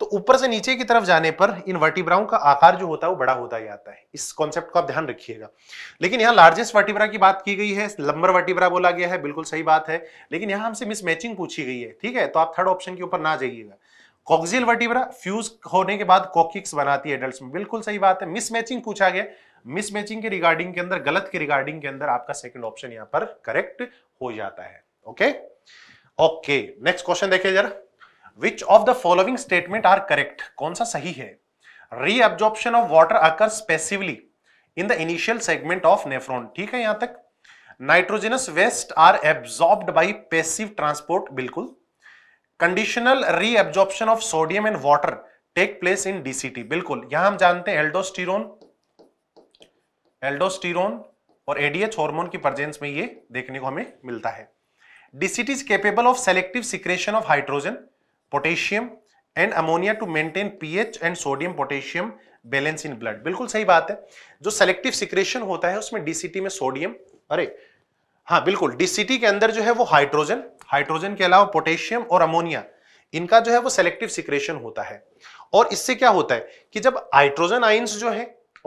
तो ऊपर से नीचे की तरफ जाने पर इन वर्टिब्राओं का आकार जो होता है वो बड़ा होता ही आता है इस कॉन्सेप्ट को आप ध्यान रखिएगा लेकिन यहाँ लार्जेस्ट वर्टिब्रा की बात की गई है लंबर वर्टिब्रा बोला गया है बिल्कुल सही बात है लेकिन यहाँ हमसे मिसमैचिंग पूछी गई है ठीक है तो आप थर्ड ऑप्शन के ऊपर ना जाइएगा कॉक्सियल वर्टिब्रा फ्यूज होने के बाद कॉकिक्स बनाती है एडल्ट में बिल्कुल सही बात है मिसमैचिंग पूछा गया मिसमैचिंग के रिगार्डिंग के अंदर गलत के रिगार्डिंग के अंदर आपका सेकंड ऑप्शन यहां पर करेक्ट हो जाता है ओके ओके नेक्स्ट क्वेश्चन देखिए जरा which of the following statement are correct कौन सा सही है reabsorption of water occur specifically in the initial segment of nephron ठीक है यहां तक nitrogenous waste are absorbed by passive transport बिल्कुल conditional reabsorption of sodium and water take place in DCT बिल्कुल यहां हम जानते हैं एल्डोस्टिरोन एल्डोस्टिरोन और एडीएच हार्मोन की प्रजेंस में ये देखने को हमें मिलता है DCT is capable of selective secretion of hydrogen potassium and ammonia to maintain pH and sodium potassium balance in blood बिल्कुल सही बात है जो सेलेक्टिव सिक्रेशन होता है उसमें डीसीटी में सोडियम अरे हाँ बिल्कुल डीसीटी के अंदर जो है वो हाइड्रोजन हाइड्रोजन के अलावा पोटेशियम और अमोनिया इनका जो है वो सेलेक्टिव सिक्रेशन होता है और इससे क्या होता है कि जब हाइड्रोजन आइंस जो है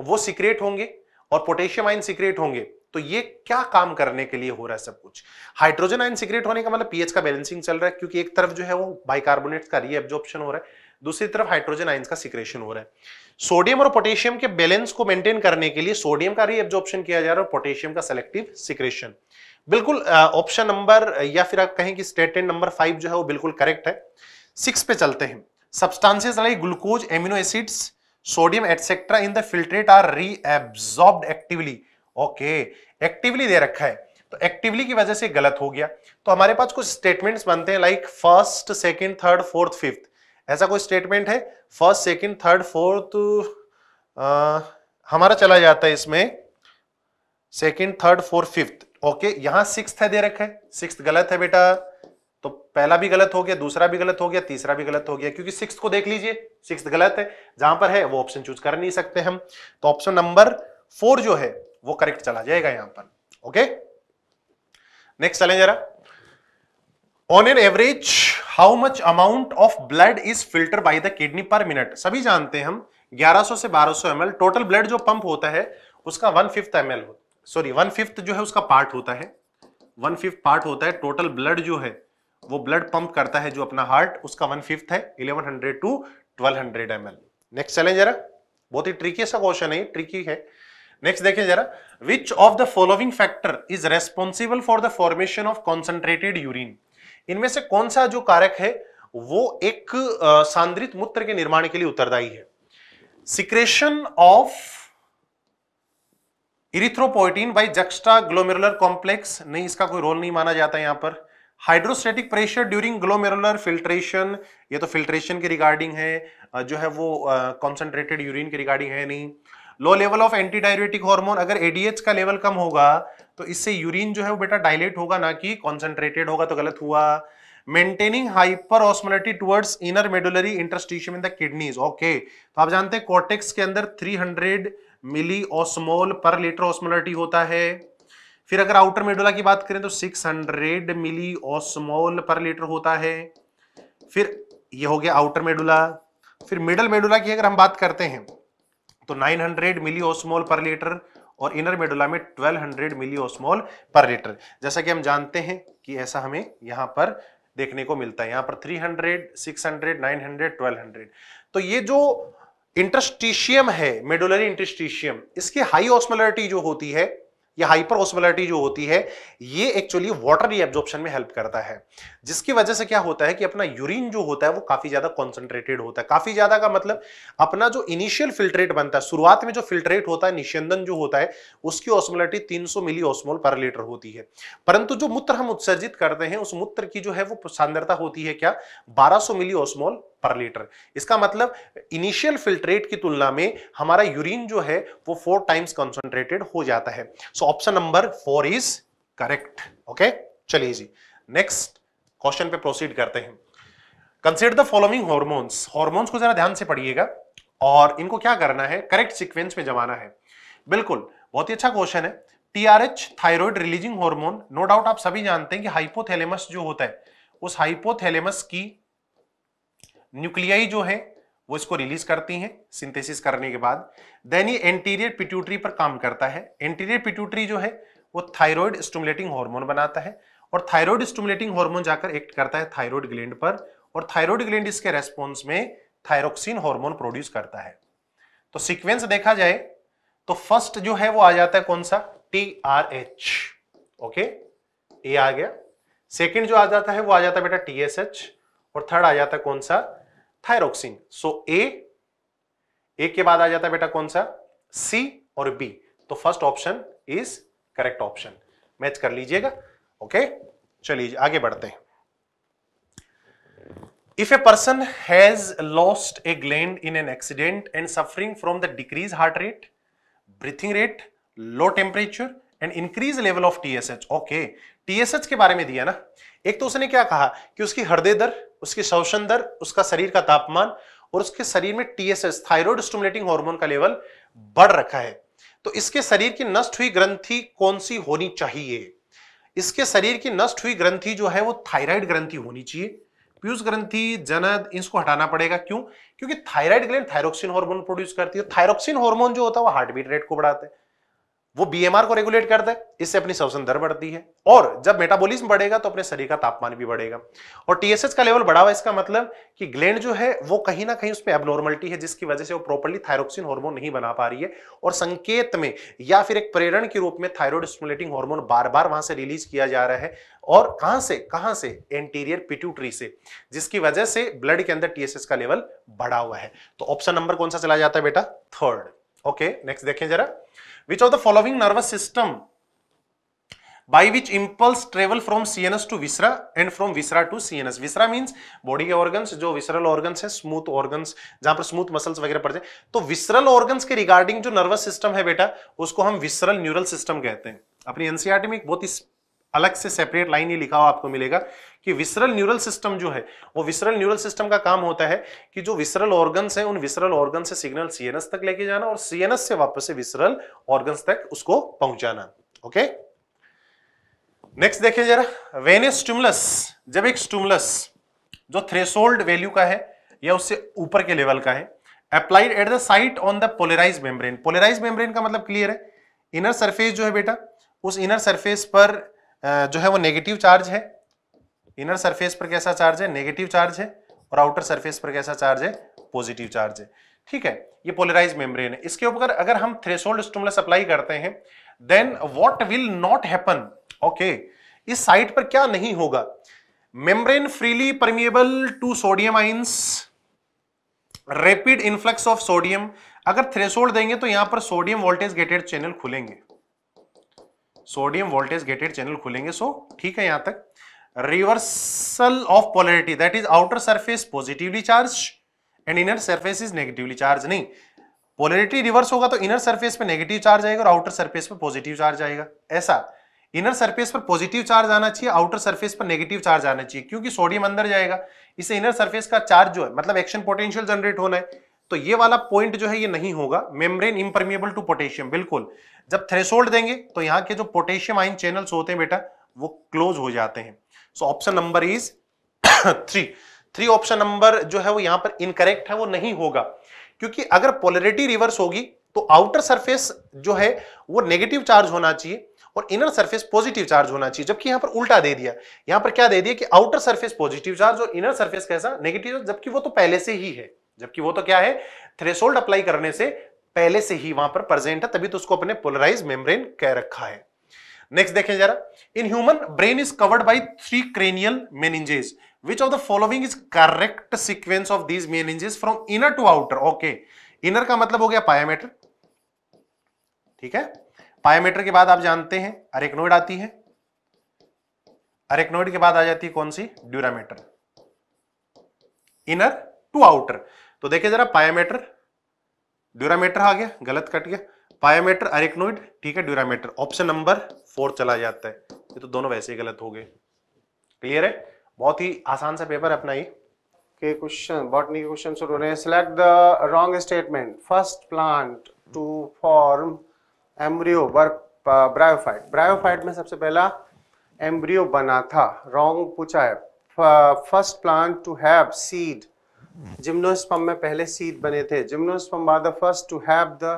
वो सिक्रेट होंगे और पोटेशियम आइन सिक्रेट होंगे तो ये क्या काम करने के लिए हो रहा है सब कुछ हाइड्रोजन आइन सिक्रेट होने का मतलब पीएच का बैलेंसिंग चल रहा है क्योंकि एक तरफ जो है वो बाइकार्बोनेट का रीअब्जॉर्प्शन हो रहा है दूसरी तरफ हाइड्रोजन आइन्स का सिक्रेशन हो रहा है सोडियम और पोटेशियम के बैलेंस को मेंटेन करने के लिए सोडियम का रीअब्जॉर्प्शन किया जा रहा है और पोटेशियम का सेलेक्टिव सिक्रेशन बिल्कुल ऑप्शन नंबर या फिर आप कहें कि स्टेटमेंट नंबर फाइव जो है वो बिल्कुल करेक्ट है सिक्स पे चलते हैं substances like glucose amino acids sodium etcetera in the filtrate are reabsorb actively okay actively दे रखा है तो एक्टिवली की वजह से गलत हो गया तो हमारे पास कुछ स्टेटमेंट बनते हैं like first second third fourth fifth ऐसा कोई स्टेटमेंट है फर्स्ट सेकेंड थर्ड फोर्थ हमारा चला जाता है इसमें second third fourth fifth okay यहां सिक्स है दे रखे सिक्स गलत है बेटा तो पहला भी गलत हो गया दूसरा भी गलत हो गया तीसरा भी गलत हो गया क्योंकि सिक्स को देख लीजिए सिक्स गलत है जहां पर है वो ऑप्शन चूज कर नहीं सकते हम तो ऑप्शन नंबर फोर जो है वो करेक्ट चला जाएगा यहां पर ओके नेक्स्ट चले जरा on an average how much amount of blood is filter by the kidney per minute सभी जानते हैं हम 1100 से 1200 ml टोटल ब्लड जो पंप होता है उसका वन फिफ्थ एम होता है सॉरी वन फिफ्थ जो है उसका पार्ट होता है वन फिफ्थ पार्ट होता है टोटल ब्लड जो है वो ब्लड पंप करता है जो अपना हार्ट उसका वन फिफ्थ है eleven hundred to twelve hundred M L next चले जरा बहुत ही ट्रिकी सा क्वेश्चन है ट्रिकी है नेक्स्ट देखिए जरा which of the following factor is responsible for the formation of concentrated urine इनमें से कौन सा जो कारक है वो एक सांद्रित मूत्र के निर्माण के लिए उत्तरदायी है secretion of erythropoietin by juxtaglomerular complex नहीं इसका कोई रोल नहीं माना जाता यहां पर hydrostatic pressure during glomerular filtration ये तो फिल्ट्रेशन के रिगार्डिंग है जो है वो कॉन्सेंट्रेटेड uh, यूरिन के रिगार्डिंग है नहीं low level of antidiuretic hormone अगर एडीएच का लेवल कम होगा तो इससे यूरिन जो है वो बेटा डायलेट होगा ना कि कॉन्सेंट्रेटेड होगा तो गलत हुआ maintaining hyperosmolality towards inner medullary interstitium in the kidneys okay तो आप जानते हैं कॉटेक्स के अंदर 300 milliosmole per litre osmolality होता है फिर अगर आउटर मेडोला की बात करें तो 600 मिली ऑस्मोल पर लीटर होता है फिर ये हो गया आउटर मेडुला फिर मिडल मेडुला की अगर हम बात करते हैं तो 900 मिली ऑस्मोल पर लीटर और इनर मेडुला में 1200 मिली ऑस्मोल पर लीटर जैसा कि हम जानते हैं कि ऐसा हमें यहां पर देखने को मिलता है यहां पर 300, 600, 900, 1200 तो ये जो इंटरस्टिशियम है मेडुलरी इंटरस्टिशियम इसकी हाई ऑस्मोलरिटी जो होती है या हाइपर ऑस्मोलरिटी जो होती है ये एक्चुअली वाटर रीएब्जॉर्प्शन में हेल्प करता है जिसकी वजह से क्या होता है कि अपना यूरिन जो होता है वो काफी ज्यादा कॉन्सेंट्रेटेड होता है काफी ज्यादा का मतलब अपना जो इनिशियल फिल्ट्रेट बनता है शुरुआत में जो फिल्ट्रेट होता है निशंदन जो होता है उसकी ऑस्मोलरिटी तीन मिली ऑस्मोल पर लीटर होती है परंतु जो मूत्र हम उत्सर्जित करते हैं उस मूत्र की जो है वो सांद्रता होती है क्या बारह मिली ऑस्मोल पर लीटर इसका मतलब इनिशियल फिल्ट्रेट की तुलना में हमारा यूरिन जो है वो फोर टाइम्स कॉन्सेंट्रेटेड हो जाता है so option number four is correct okay चलिए जी नेक्स्ट क्वेश्चन पे प्रोसीड करते हैं consider the following hormones hormones को जरा ध्यान से पढ़िएगा और इनको क्या करना है करेक्ट सिक्वेंस में जमाना है बिल्कुल बहुत ही अच्छा क्वेश्चन है TRH thyroid releasing hormone no doubt आप सभी जानते हैं कि हाइपोथैलेमस जो होता है उस हाइपोथैलेमस की न्यूक्लियाई जो है वो इसको रिलीज करती हैं सिंथेसिस करने के बाद देन ये एंटीरियर पिट्यूटरी पर काम करता है एंटीरियर पिट्यूटरी जो है वो थायराइड स्टमुलेटिंग हार्मोन बनाता है और थायराइड स्टमुलेटिंग हार्मोन जाकर एक्ट करता है थायराइड ग्लैंड पर और थायराइड ग्लैंड इसके रेस्पॉन्स में थायरोक्सिन हार्मोन प्रोड्यूस करता है तो सिक्वेंस देखा जाए तो फर्स्ट जो है वो आ जाता है कौन सा T R H okay A आ गया सेकेंड जो आ जाता है वो आ जाता है बेटा टी एस एच और थर्ड आ जाता है कौन सा थायरोक्सिन सो ए ए के बाद आ जाता है बेटा कौन सा सी और बी तो first option is correct option match कर लीजिएगा ओके चलिए आगे बढ़ते हैं if a person has lost a gland in an accident and suffering from the decrease heart rate breathing rate low temperature and increase level of TSH okay TSH के बारे में दिया ना एक तो उसने क्या कहा कि उसकी हृदय दर उसकी शोषण दर उसका शरीर का तापमान और उसके शरीर में टीएसएच थायराइड स्टमुलेटिंग हार्मोन का लेवल बढ़ रखा है तो इसके शरीर की नष्ट हुई ग्रंथि कौन सी होनी चाहिए इसके शरीर की नष्ट हुई ग्रंथि जो है वो थायराइड ग्रंथि होनी चाहिए पीयूष ग्रंथि जनद इसको हटाना पड़ेगा क्यों क्योंकि thyroid gland thyroxine hormone produce करती है थायरोक्सिन हार्मोन जो होता है वो हार्ट बीट रेट को बढ़ाता है वो बीएमआर को रेगुलेट करता है इससे अपनी श्वसन दर बढ़ती है और जब मेटाबॉलिज्म बढ़ेगा तो अपने शरीर का तापमान भी बढ़ेगा और टीएसएच का लेवल बढ़ा हुआ इसका मतलब कि ग्लैंड जो है वो कहीं ना कहीं उसमें एबनॉर्मलिटी है जिसकी वजह से वो प्रॉपरली थायरोक्सिन हार्मोन नहीं बना पा रही है और संकेत में या फिर एक प्रेरण के रूप में थायरॉयड स्टिमुलेटिंग हार्मोन बार बार वहां से रिलीज किया जा रहा है और कहां से कहां से एंटीरियर पिट्यूटरी से जिसकी वजह से ब्लड के अंदर टीएसएस का लेवल बढ़ा हुआ है तो ऑप्शन नंबर कौन सा चला जाता है बेटा थर्ड ओके नेक्स्ट देखें जरा Which of the following nervous system by which impulse travel from CNS to viscera and from viscera to CNS. Viscera means body के organs जो visceral organs है smooth organs जहां पर smooth muscles वगैरह पड़ जाए तो visceral organs के regarding जो nervous system है बेटा उसको हम visceral neural system कहते हैं अपनी एनसीआरटी में एक बहुत ही अलग से सेपरेट लाइन ही लिखा हुआ आपको मिलेगा कि विसरल न्यूरल सिस्टम जो है वो विसरल न्यूरल सिस्टम का काम होता है कि जो विसरल ऑर्गन है उन विसरल ऑर्गन से सिग्नल सीएनएस तक लेके जाना और सीएनएस से वापस से विसरल ऑर्गन तक उसको पहुंचाना ओके नेक्स्ट देखिए जरा वेन ए स्टूमलस जब एक स्टूमलस जो थ्रेसोल्ड वैल्यू का है या उससे ऊपर के लेवल का है applied at the site on the polarise membrane polarise membrane का मतलब क्लियर है इनर सरफेस जो है बेटा उस इनर सरफेस पर जो है वो नेगेटिव चार्ज है इनर सरफेस पर कैसा चार्ज है नेगेटिव चार्ज है और आउटर सरफेस पर कैसा चार्ज है पॉजिटिव चार्ज है ठीक है ये पोलराइज मेम्ब्रेन है इसके ऊपर अगर हम थ्रेशोल्ड स्टूमुलस अप्लाई करते हैं then what will not happen okay इस साइट पर क्या नहीं होगा membrane freely permeable to sodium ions rapid influx of sodium अगर थ्रेशोल्ड देंगे तो यहां पर सोडियम वोल्टेज गेटेड चैनल खुलेंगे सोडियम वोल्टेज गेटेड चैनल खुलेंगे सो ठीक है यहां तक reversal of polarity that is outer surface positively charge and inner surface is negatively charge नहीं पोलरिटी रिवर्स होगा तो इनर सरफेस पे नेगेटिव चार्ज आएगा और आउटर सरफेस पे पॉजिटिव चार्ज आएगा ऐसा इनर सरफेस पर पॉजिटिव चार्ज आना चाहिए आउटर सरफेस पर नेगेटिव चार्ज आना चाहिए क्योंकि सोडियम अंदर जाएगा इससे इनर सरफेस का चार्ज जो है मतलब एक्शन पोटेंशियल जनरेट होना है तो ये वाला पॉइंट जो है ये नहीं होगा मेम्ब्रेन इम्परमिएबल टू पोटेशियम बिल्कुल जब थ्रेशोल्ड देंगे तो यहाँ के जो पोटेशियम आइन चैनल्स होते हैं बेटा वो क्लोज हो जाते हैं so option number is three three option number जो है वो यहां पर इनकरेक्ट है वो नहीं होगा क्योंकि अगर पोलरिटी रिवर्स होगी तो आउटर सरफेस जो है वो नेगेटिव चार्ज होना चाहिए और इनर सरफेस पॉजिटिव चार्ज होना चाहिए जबकि यहां पर उल्टा दे दिया यहां पर क्या दे दिया कि आउटर सरफेस पॉजिटिव चार्ज और इनर सरफेस कैसा नेगेटिव जबकि वो तो पहले से ही है जबकि वो तो क्या है थ्रेसोल्ड अप्लाई करने से पहले से ही वहां पर प्रेजेंट है तभी तो उसको अपने पोलराइज मेम्ब्रेन कह रखा है नेक्स्ट देखें जरा in human brain is covered by three cranial meninges which of the following is correct sequence of these meninges from inner to outer okay inner का मतलब हो गया पायामीटर ठीक है पायामीटर के बाद आप जानते हैं अरेक्नोइड आती है अरेक्नोइड के बाद आ जाती है कौन सी ड्यूरामेटर इनर टू आउटर तो देखिए जरा पायामीटर ड्यूरामीटर आ गया गलत कट गया पायामीटर अरेक्नोइड ठीक है ड्यूरामीटर ऑप्शन नंबर फोर चला जाता है ये तो दोनों वैसे ही गलत हो गए क्लियर है बहुत ही आसान सा पेपर अपना ये के क्वेश्चन बॉटनी के क्वेश्चन शुरू हो रहे हैं select the wrong statement first plant to form embryo work bryophyte bryophyte में सबसे पहला एम्ब्रियो बना था रॉन्ग पूछा है first plant to have seed gymnosperm में पहले सीड बने थे gymnosperm are the first to have the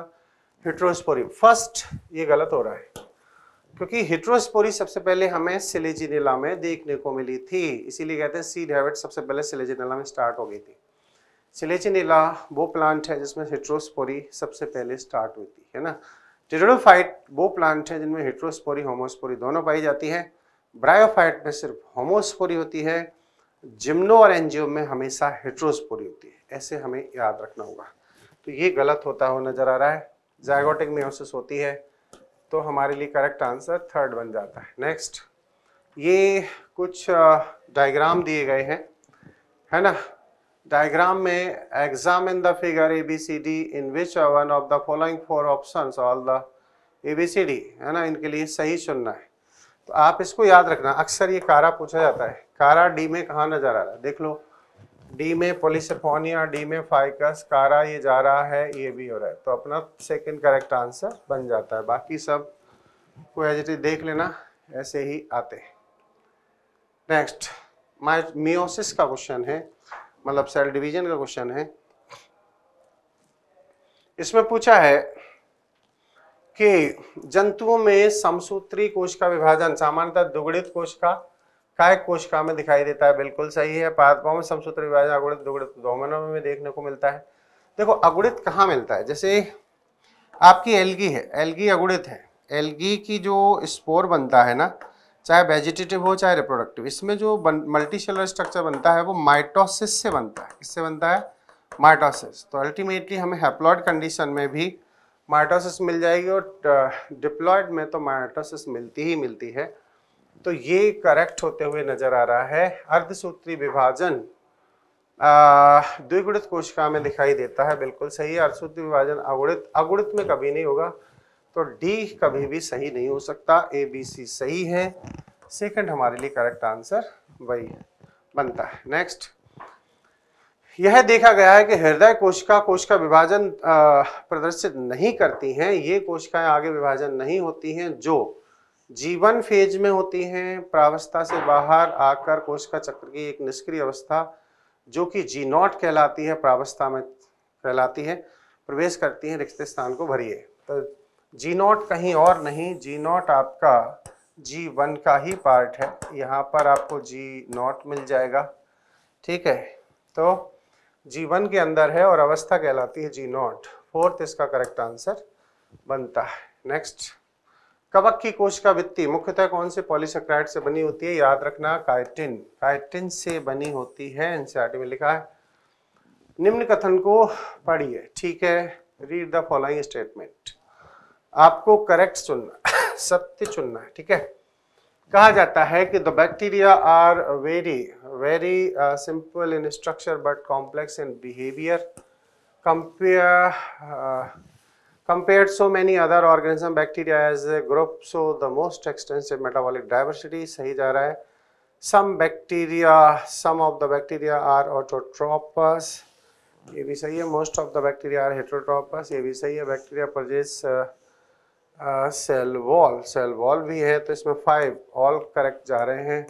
heterospory first ये गलत हो रहा है क्योंकि हिट्रोस्पोरी सबसे पहले हमें सिलेजिनेला में देखने को मिली थी इसीलिए कहते हैं सीड हैबिट सबसे पहले सिलेजिनेला में स्टार्ट हो गई थी सिलेजिनेला वो प्लांट है जिसमें हिट्रोस्पोरी सबसे पहले स्टार्ट हुई थी है ना टिडोफाइट वो प्लांट है जिनमें हिट्रोस्पोरी होमोस्पोरी दोनों पाई जाती है ब्रायोफाइट में सिर्फ होमोस्पोरी होती है जिम्नो और एनजीओ में हमेशा हेट्रोस्पोरी होती है ऐसे हमें याद रखना होगा तो ये गलत होता हुआ नज़र आ रहा है जायोटिक म्योसिस होती है तो हमारे लिए करेक्ट आंसर थर्ड बन जाता है नेक्स्ट ये कुछ डायग्राम दिए गए हैं है ना डायग्राम में examine the figure A B C D in which one of the following four options all the A B C D है ना इनके लिए सही चुनना है तो आप इसको याद रखना अक्सर ये कारा पूछा जाता है कारा डी में कहा नजर आ रहा है देख लो डी में पोलिसफोनिया डी में फाइकस कारा ये जा रहा है ये भी हो रहा है तो अपना सेकंड करेक्ट आंसर बन जाता है बाकी सब को देख लेना ऐसे ही आते हैं नेक्स्ट माइ मियोसिस का क्वेश्चन है मतलब सेल डिवीजन का क्वेश्चन है इसमें पूछा है कि जंतुओं में समसूत्री कोश का विभाजन सामान्यतः दुगड़ित कोश का कोश कोशिका में दिखाई देता है बिल्कुल सही है पादपों में समसूत्र विभाजन अगुणित दुगड़ित दोमनों में देखने को मिलता है देखो अगुणित कहाँ मिलता है जैसे आपकी एलगी है एलगी अगुणित है एलगी की जो स्पोर बनता है ना चाहे वेजिटेटिव हो चाहे रिप्रोडक्टिव इसमें जो बन मल्टी सेलर स्ट्रक्चर बनता है वो माइटोसिस से बनता है किससे बनता है माइटोसिस तो अल्टीमेटली हमें हेप्लॉइड कंडीशन में भी माइटोसिस मिल जाएगी और डिप्लॉयड में तो माइटोसिस मिलती ही मिलती है तो ये करेक्ट होते हुए नजर आ रहा है अर्धसूत्री विभाजन द्विगुणित कोशिका में दिखाई देता है बिल्कुल सही है अर्धसूत्री विभाजन अगुणित अगुणित में कभी नहीं होगा तो डी कभी भी सही नहीं हो सकता ए बी सी सही है सेकंड हमारे लिए करेक्ट आंसर वही है बनता है नेक्स्ट यह देखा गया है कि हृदय कोशिका कोशिका विभाजन प्रदर्शित नहीं करती हैं ये कोशिकाएं आगे विभाजन नहीं होती हैं जो जीवन फेज में होती हैं प्रावस्था से बाहर आकर कोशिका चक्र की एक निष्क्रिय अवस्था जो कि जी नॉट कहलाती है प्रावस्था में कहलाती है प्रवेश करती है रिक्त स्थान को भरिए तो जी नॉट कहीं और नहीं जी नॉट आपका जी वन का ही पार्ट है यहाँ पर आपको जी नॉट मिल जाएगा ठीक है तो जी वन के अंदर है और अवस्था कहलाती है जी नॉट फोर्थ इसका करेक्ट आंसर बनता है नेक्स्ट कवक की कोशिका वित्ती मुख्यतः कौन से पॉलीसेक्राइड से बनी होती है याद रखना काइटिन काइटिन से बनी होती है एनसीईआरटी में लिखा है निम्न कथन को पढ़िए ठीक है रीड द फॉलोइंग स्टेटमेंट आपको करेक्ट सुनना *laughs* सत्य चुनना है ठीक है कहा जाता है कि the bacteria are very very simple in structure but complex in behaviour compare compare so many other organism bacteria as a group so the most extensive metabolic diversity सही जा रहा है some bacteria some of the bacteria are autotrophs ये भी सही है most of the bacteria are heterotrophs ये भी सही है bacteria possess cell wall cell wall भी है तो इसमें फाइव ऑल करेक्ट जा रहे हैं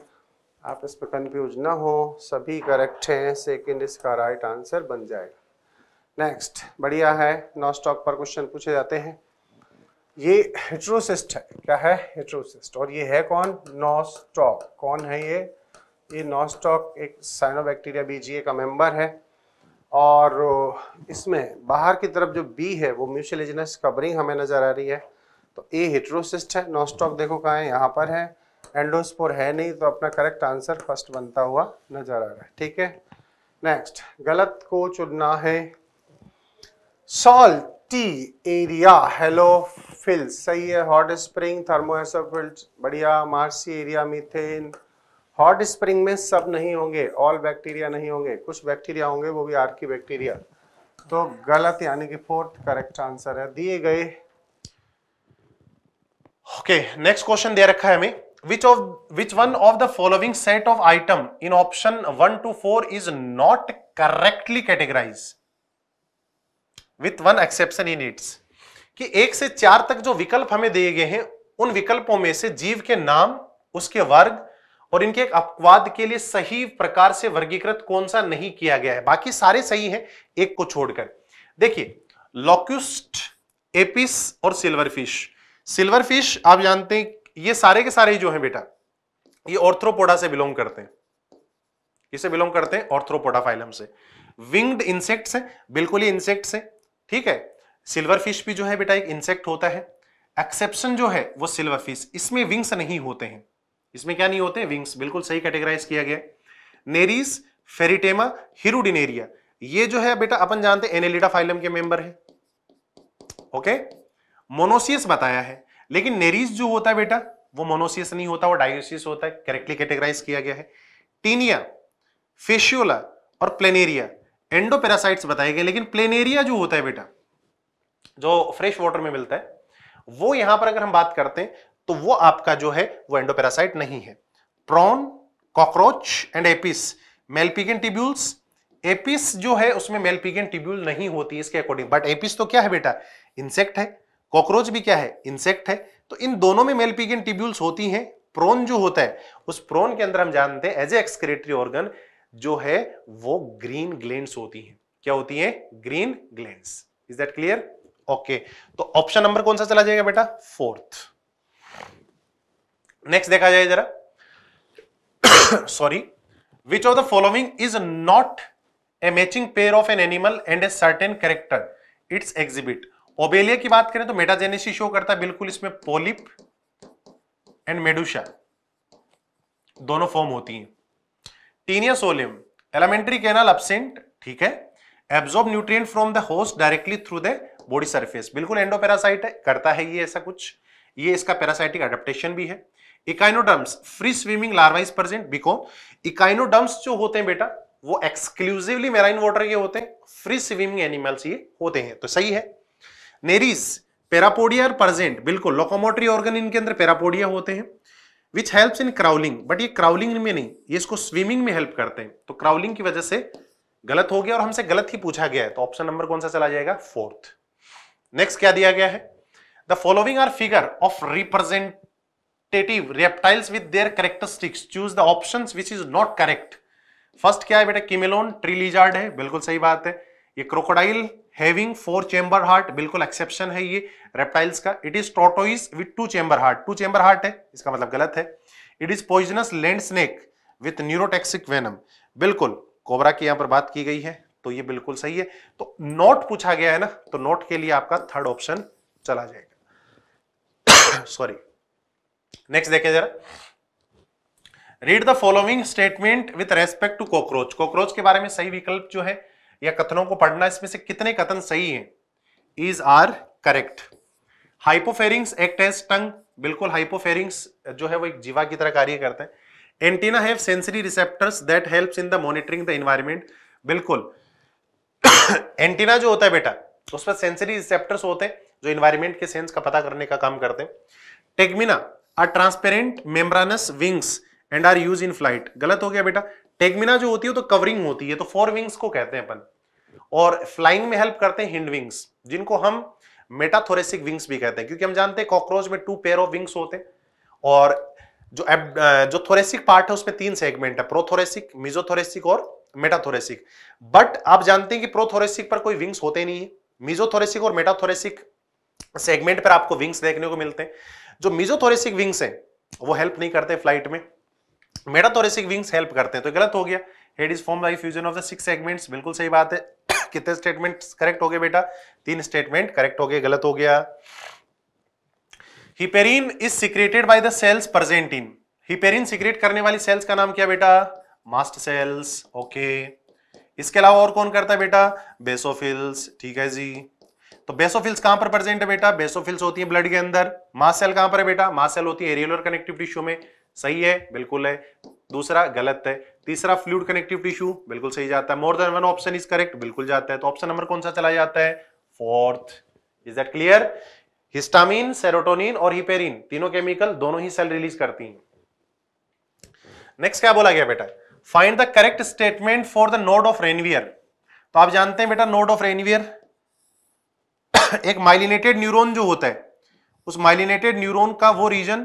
आप इस पर कंफ्यूज ना हो सभी करेक्ट हैं सेकेंड इसका राइट आंसर बन जाएगा नेक्स्ट बढ़िया है नॉन स्टॉक पर क्वेश्चन पूछे जाते हैं ये हेट्रोसिस्ट है क्या है हेट्रोसिस्ट और ये है कौन स्टॉक कौन है ये ये नॉस्टॉक एक साइनोबैक्टीरिया बीजीए का मेंबर है और इसमें बाहर की तरफ जो बी है वो म्यूचुअल म्यूसिलेजनस कवरिंग हमें नज़र आ रही है तो ए हेट्रोसिस्ट है नॉस्टॉक देखो कहाँ है यहाँ पर है एंडोस्पोर है नहीं तो अपना करेक्ट आंसर फर्स्ट बनता हुआ नजर आ रहा है ठीक है नेक्स्ट गलत को चुनना है सॉल्टी एरिया हेलो हेलोफिल सही है हॉट स्प्रिंग थर्मो बढ़िया marshy area methane hot spring में सब नहीं होंगे ऑल बैक्टीरिया नहीं होंगे कुछ बैक्टीरिया होंगे वो भी आर्की बैक्टीरिया तो गलत यानी कि फोर्थ करेक्ट आंसर है दिए गए ओके नेक्स्ट क्वेश्चन दे रखा है हमें which of which one of the following set of item in option one two four is not correctly categorize with one exception in its कि एक से चार तक जो विकल्प हमें दिए गए हैं उन विकल्पों में से जीव के नाम उसके वर्ग और इनके एक अपवाद के लिए सही प्रकार से वर्गीकृत कौन सा नहीं किया गया है बाकी सारे सही हैं एक को छोड़कर देखिए लॉक्यूस्ट एपिस और सिल्वर फिश सिल्वर फिश आप जानते हैं ये सारे के सारे ही जो हैं बेटा ये ऑर्थ्रोपोडा से बिलोंग करते हैं इसे बिलोंग करते हैं ऑर्थ्रोपोडा फाइलम से विंग्ड इंसेक्ट्स हैं बिल्कुल ही इंसेक्ट्स हैं ठीक है सिल्वर फिश भी जो है बेटा एक इंसेक्ट होता है एक्सेप्शन जो है वो सिल्वर फिश इसमें विंग्स नहीं होते हैं इसमें क्या नहीं होते विंग्स बिल्कुल सही कैटेगराइज किया गया नेरिस फेरिटेमा हिरुडिनेरिया ये जो है बेटा अपन जानते हैं एनेलिडा फाइलम के मेंबर है ओके okay? मोनोसियस बताया है लेकिन नेरीज जो होता है बेटा वो मोनोसियस नहीं होता वो डायोसियस होता है करेक्टली कैटेगराइज किया गया है टीनिया फेशियोला और प्लेनेरिया एंडोपेरासाइट्स बताए गए लेकिन प्लेनेरिया जो होता है बेटा जो फ्रेश वाटर में मिलता है वो यहां पर अगर हम बात करते हैं तो वो आपका जो है वो एंडोपेरासाइट नहीं है prawn cockroach and Apis Malpighian tubules Apis जो है उसमें मेलपिगन टिब्यूल नहीं होती इसके अकॉर्डिंग बट एपिस तो क्या है बेटा इंसेक्ट है कॉकरोच भी क्या है इंसेक्ट है तो इन दोनों में मेलपिगियन टिब्यूल्स होती हैं प्रोन जो होता है उस प्रोन के अंदर हम जानते हैं एज ए एक्सक्रेटरी ऑर्गन जो है वो ग्रीन ग्लैंड्स होती हैं क्या होती हैं green glands is that clear okay तो ऑप्शन नंबर कौन सा चला जाएगा बेटा फोर्थ नेक्स्ट देखा जाए जरा sorry which of the following is not a matching pair of an animal and a certain character its exhibit Obelia की बात करें तो मेटाजेनेसिस शो करता है बिल्कुल इसमें पोलिप एंड मेडुशा दोनों फॉर्म होती हैं Taenia solium alimentary canal absent ठीक है absorb nutrient from the host directly through the body surface बिल्कुल एंडोपेरासाइट करता है ये ऐसा कुछ ये इसका पैरासाइटिक अडेप्टेशन भी है echinoderms free swimming larvae present because echinoderms जो होते हैं बेटा वो एक्सक्लूसिवली मेराइन वाटर के होते हैं फ्री स्विमिंग एनिमल्स ये होते हैं तो सही है नेरिस पेरापोडिया आर प्रेजेंट बिल्कुल लोकोमोटरी ऑर्गन इनके अंदर पेरापोडिया होते हैं which help in crawling but ये क्राउलिंग में नहीं ये इसको स्विमिंग में हेल्प करते हैं तो क्राउलिंग की वजह से गलत हो गया और हमसे गलत ही पूछा गया है तो ऑप्शन नंबर कौन सा चला जाएगा फोर्थ नेक्स्ट क्या दिया गया है the following are figure of representative reptiles with their characteristics choose the option which is not correct first क्या है बेटा किमेलोन ट्री है बिल्कुल सही बात है ये crocodile having four chamber heart बिल्कुल एक्सेप्शन है ये रेप्टाइल्स का it is tortoise with two chamber heart two chamber heart है इसका मतलब गलत है it is poisonous land snake with neurotoxic venom बिल्कुल कोबरा की यहां पर बात की गई है तो ये बिल्कुल सही है तो नोट पूछा गया है ना तो नोट के लिए आपका थर्ड ऑप्शन चला जाएगा सॉरी नेक्स्ट देखें जरा read the following statement with respect to cockroach cockroach के बारे में सही विकल्प जो है या कथनों को पढ़ना इसमें से कितने कथन सही हैं is are correct hypopharynx act as tongue बिल्कुल हाइपोफेरिंग्स जो है वो एक जीवा की तरह कार्य करते हैं antenna have sensory receptors that helps in the monitoring the environment बिल्कुल एंटीना *coughs* जो होता है बेटा उस पर सेंसरी रिसेप्टर्स होते हैं जो इन्वायरमेंट के सेंस का पता करने का काम करते हैं tegmina are transparent membranous wings and are use in flight गलत हो गया बेटा टेगमिना जो होती है तो कवरिंग होती है तो फोर विंग्स को कहते हैं अपन और फ्लाइंग में हेल्प करते हैं हिंड विंग्स जिनको हम मेटाथोरेसिक विंग्स भी कहते हैं क्योंकि हम जानते हैं कॉकरोच में टू पेयर ऑफ विंग्स होते हैं और जो एब, जो थोरेसिक पार्ट है उसमें तीन सेगमेंट है प्रोथोरेसिक मिजोथोरेसिक और मेटाथोरेसिक बट आप जानते हैं कि प्रोथोरेसिक पर कोई विंग्स होते नहीं है मिजोथोरेसिक और मेटाथोरेसिक सेगमेंट पर आपको विंग्स देखने को मिलते हैं जो मिजोथोरेसिक विंग्स हैं वो हेल्प नहीं करते फ्लाइट में मेटाथोरेसिक विंग्स हेल्प करते हैं तो गलत हो गया head is form by fusion of the six segments बिल्कुल सही बात है *coughs* कितने स्टेटमेंट करेक्ट हो गए बेटा तीन स्टेटमेंट करेक्ट हो गए गलत हो गया heparin is secreted by the cells present in heparin secrete करने वाली सेल्स का नाम क्या बेटा मास्ट सेल्स ओके इसके अलावा और कौन करता है बेटा बेसोफिल्स ठीक है जी तो बेसोफिल्स कहां पर प्रेजेंट है बेटा बेसोफिल्स होती है ब्लड के अंदर मास सेल कहां पर है बेटा मास सेल होती है एरियोलर कनेक्टिव टिश्यू में सही है बिल्कुल है दूसरा गलत है तीसरा फ्लूड कनेक्टिव टिश्यू बिल्कुल सही जाता है more than one option is correct बिल्कुल जाता है तो ऑप्शन नंबर कौन सा चला जाता है fourth is that clear histamine serotonin और हिपेरिन तीनों केमिकल दोनों ही सेल रिलीज करती हैं नेक्स्ट क्या बोला गया बेटा find the correct statement for the node of Ranvier तो आप जानते हैं बेटा नोड ऑफ रेनवियर एक माइलिनेटेड न्यूरोन जो होता है उस माइलिनेटेड न्यूरोन का वो रीजन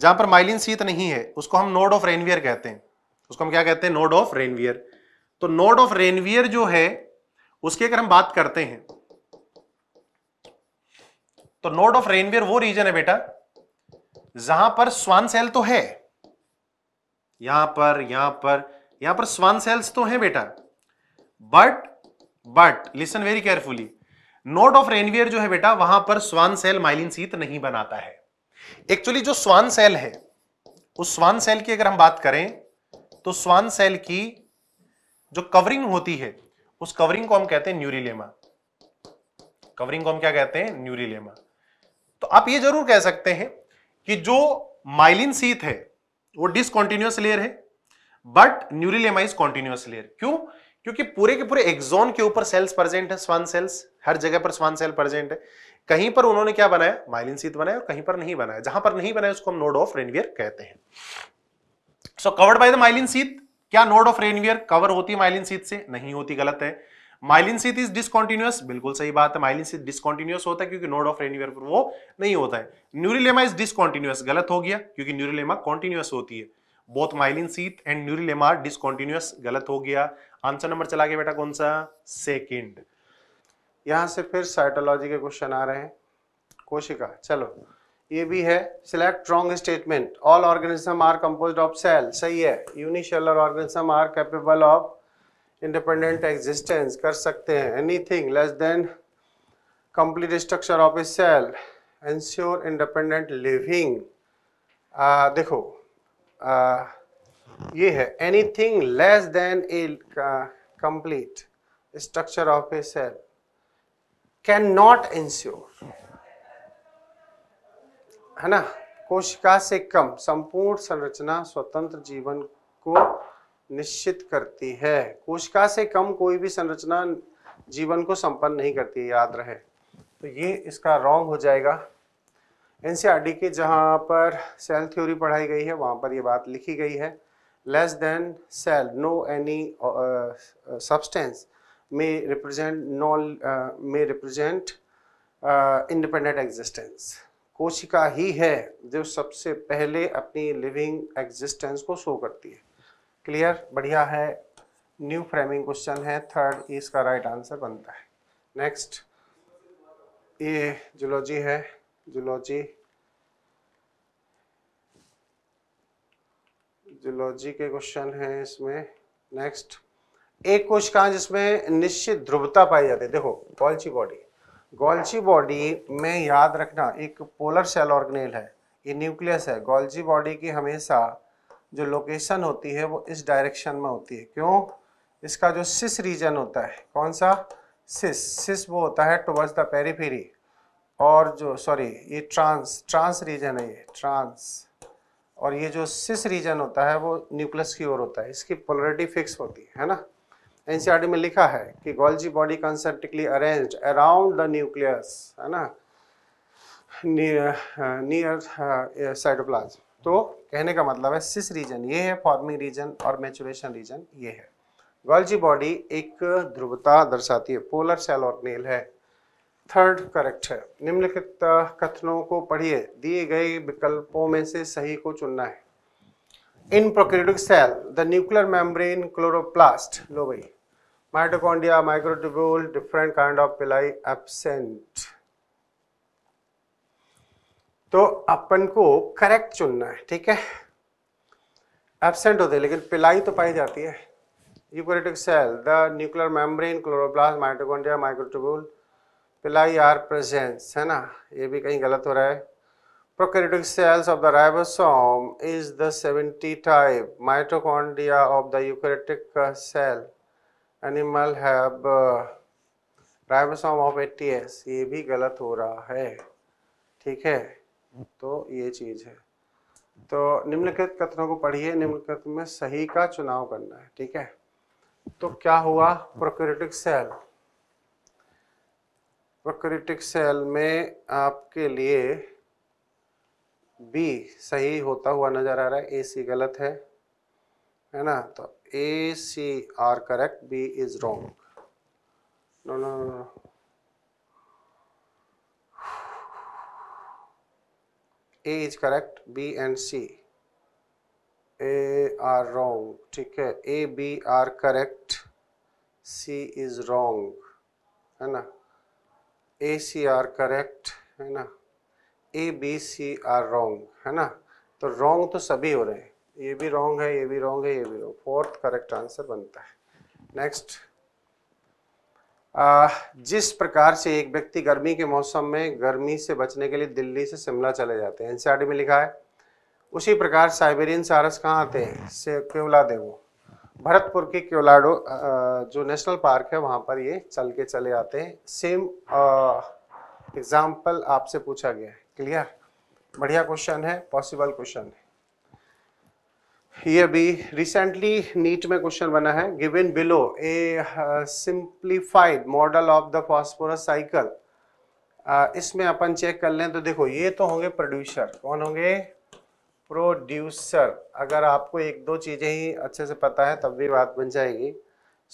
जहां पर माइलिन सीत नहीं है उसको हम नोड ऑफ रेनवियर कहते हैं उसको हम क्या कहते हैं नोड ऑफ रेनवियर तो नोड ऑफ रेनवियर जो है उसकी अगर हम बात करते हैं तो नोड ऑफ रेनवियर वो रीजन है बेटा जहां पर स्वान सेल तो है यहां पर यहां पर यहां पर स्वान सेल्स तो है बेटा but but listen very carefully node of Ranvier जो है बेटा वहां पर स्वान सेल माइलिन सीत नहीं बनाता है एक्चुअली जो स्वान सेल है उस स्वान सेल की अगर हम बात करें तो स्वान सेल की जो कवरिंग होती है उस कवरिंग को हम कहते हैं न्यूरिलेमा कवरिंग को हम क्या कहते हैं न्यूरिलेमा तो आप ये जरूर कह सकते हैं कि जो माइलिन सीथ है वो डिसकॉन्टिन्यूस लेयर है but neurilemma is continuous layer क्यों क्योंकि पूरे के पूरे एक्सोन के ऊपर सेल्स प्रेजेंट है स्वान सेल्स हर जगह पर स्वान सेल प्रेजेंट है कहीं पर उन्होंने क्या बनाया माइलिन सीत बनाया और कहीं पर नहीं बनाया जहां पर नहीं बनाया उसको हम नोड ऑफ रेनवियर कहते हैं so covered by the myelin sheath क्या नोड ऑफ रेनवियर कवर होती है माइलिन सीत से नहीं होती गलत है माइलिन सीत इज डिसकॉन्टिन्यूस बिल्कुल सही बात है माइलिन सीत डिसकॉन्टिन्यूस होता है क्योंकि नोड ऑफ रेनवियर पर वो नहीं होता है न्यूरिलेमा इज डिसकॉन्टिन्यूस गलत हो गया क्योंकि न्यूरिलेमा कॉन्टिन्यूस होती है both myelin sheath and neurilemma discontinuous गलत हो गया आंसर नंबर चला गया बेटा कौन सा सेकेंड यहाँ से फिर साइटोलॉजी के क्वेश्चन आ रहे हैं कोशिका चलो ये भी है select wrong statement all organism are compose of cell सही है unicellular organism are capable of independent existence कर सकते हैं anything less than complete structure of a cell ensure independent living देखो uh, ये है anything less than a complete structure of a cell can not ensure है ना कोशिका से कम संपूर्ण संरचना स्वतंत्र जीवन को निश्चित करती है कोशिका से कम कोई भी संरचना जीवन को संपन्न नहीं करती है याद रहे तो ये इसका रॉन्ग हो जाएगा एनसीआरडी के जहां पर सेल थ्योरी पढ़ाई गई है वहां पर ये बात लिखी गई है less than cell no any substance may represent null, uh, may represent uh, independent existence. कोशिका ही है जो सबसे पहले अपनी लिविंग एग्जिस्टेंस को शो करती है क्लियर बढ़िया है न्यू फ्रेमिंग क्वेश्चन है थर्ड इसका राइट आंसर बनता है नेक्स्ट ये जुलॉजी है जुलॉजी जुलॉजी के क्वेश्चन हैं इसमें नेक्स्ट एक कोशिका जिसमें निश्चित ध्रुवता पाई जाती है देखो गोल्ची बॉडी गोल्ची बॉडी में याद रखना एक पोलर सेल ऑर्गेनेल है ये न्यूक्लियस है गोल्ची बॉडी की हमेशा जो लोकेशन होती है वो इस डायरेक्शन में होती है क्यों इसका जो सिस रीजन होता है कौन सा सिस सिस वो होता है टुवर्ड्स द पेरीफेरी और जो सॉरी ये ट्रांस ट्रांस रीजन है ये ट्रांस और ये जो सिस रीजन होता है वो न्यूक्लियस की ओर होता है इसकी पोलरिटी फिक्स होती है ना एनसीईआरटी में लिखा है कि Golgi body concentrically arrange around the nucleus है ना नियर साइटोप्लाज्म uh, uh, तो कहने का मतलब है सिस रीजन ये है फॉर्मिंग रीजन और मेचुरेशन रीजन ये है गोल्जी बॉडी एक ध्रुवता दर्शाती है पोलर सेल और नेल है थर्ड करेक्ट है निम्नलिखित uh, कथनों को पढ़िए दिए गए विकल्पों में से सही को चुनना है in prokaryotic cell the nuclear membrane chloroplast लो भाई mitochondria microtubule different kind of pili absent तो अपन को करेक्ट चुनना है ठीक है एबसेंट होते लेकिन पिलाई तो पाई जाती है eukaryotic cell the nuclear membrane chloroplast mitochondria microtubule pili are presence है ना ये भी कहीं गलत हो रहा है prokaryotic cells of the ribosome is the seventy type mitochondria of the eukaryotic cell animal have ribosome of eighty S ये भी गलत हो रहा है ठीक है तो ये चीज़ है तो निम्नलिखित कथनों को पढ़िए निम्नलिखित में सही का चुनाव करना है ठीक है तो क्या हुआ प्रोक्योरेटिक सेल प्रोक्योरेटिक सेल में आपके लिए बी सही होता हुआ नजर आ रहा है ए सी गलत है है ना तो A, C are correct, B is wrong. No, no, no, no. A is correct, B and C. A are wrong. ठीक है A, B are correct, C is wrong. है ना A, C are correct, है ना A, B, C are wrong. है ना तो wrong तो सभी हो रहे हैं ये भी रॉन्ग है ये भी रॉन्ग है ये भी रॉन्ग फोर्थ करेक्ट आंसर बनता है नेक्स्ट uh, जिस प्रकार से एक व्यक्ति गर्मी के मौसम में गर्मी से बचने के लिए दिल्ली से शिमला चले जाते हैं एनसीईआरटी e में लिखा है उसी प्रकार साइबेरियन सारस कहाँ आते हैं से केवला देवो भरतपुर के केवलाडो uh, जो नेशनल पार्क है वहाँ पर ये चल के चले आते हैं सेम एग्जाम्पल uh, आपसे पूछा गया है क्लियर बढ़िया क्वेश्चन है पॉसिबल क्वेश्चन है ये भी रिसेंटली नीट में क्वेश्चन बना है given below a simplified model of the phosphorus cycle इसमें अपन चेक कर लें तो देखो ये तो होंगे प्रोड्यूसर कौन होंगे प्रोड्यूसर अगर आपको एक दो चीज़ें ही अच्छे से पता है तब भी बात बन जाएगी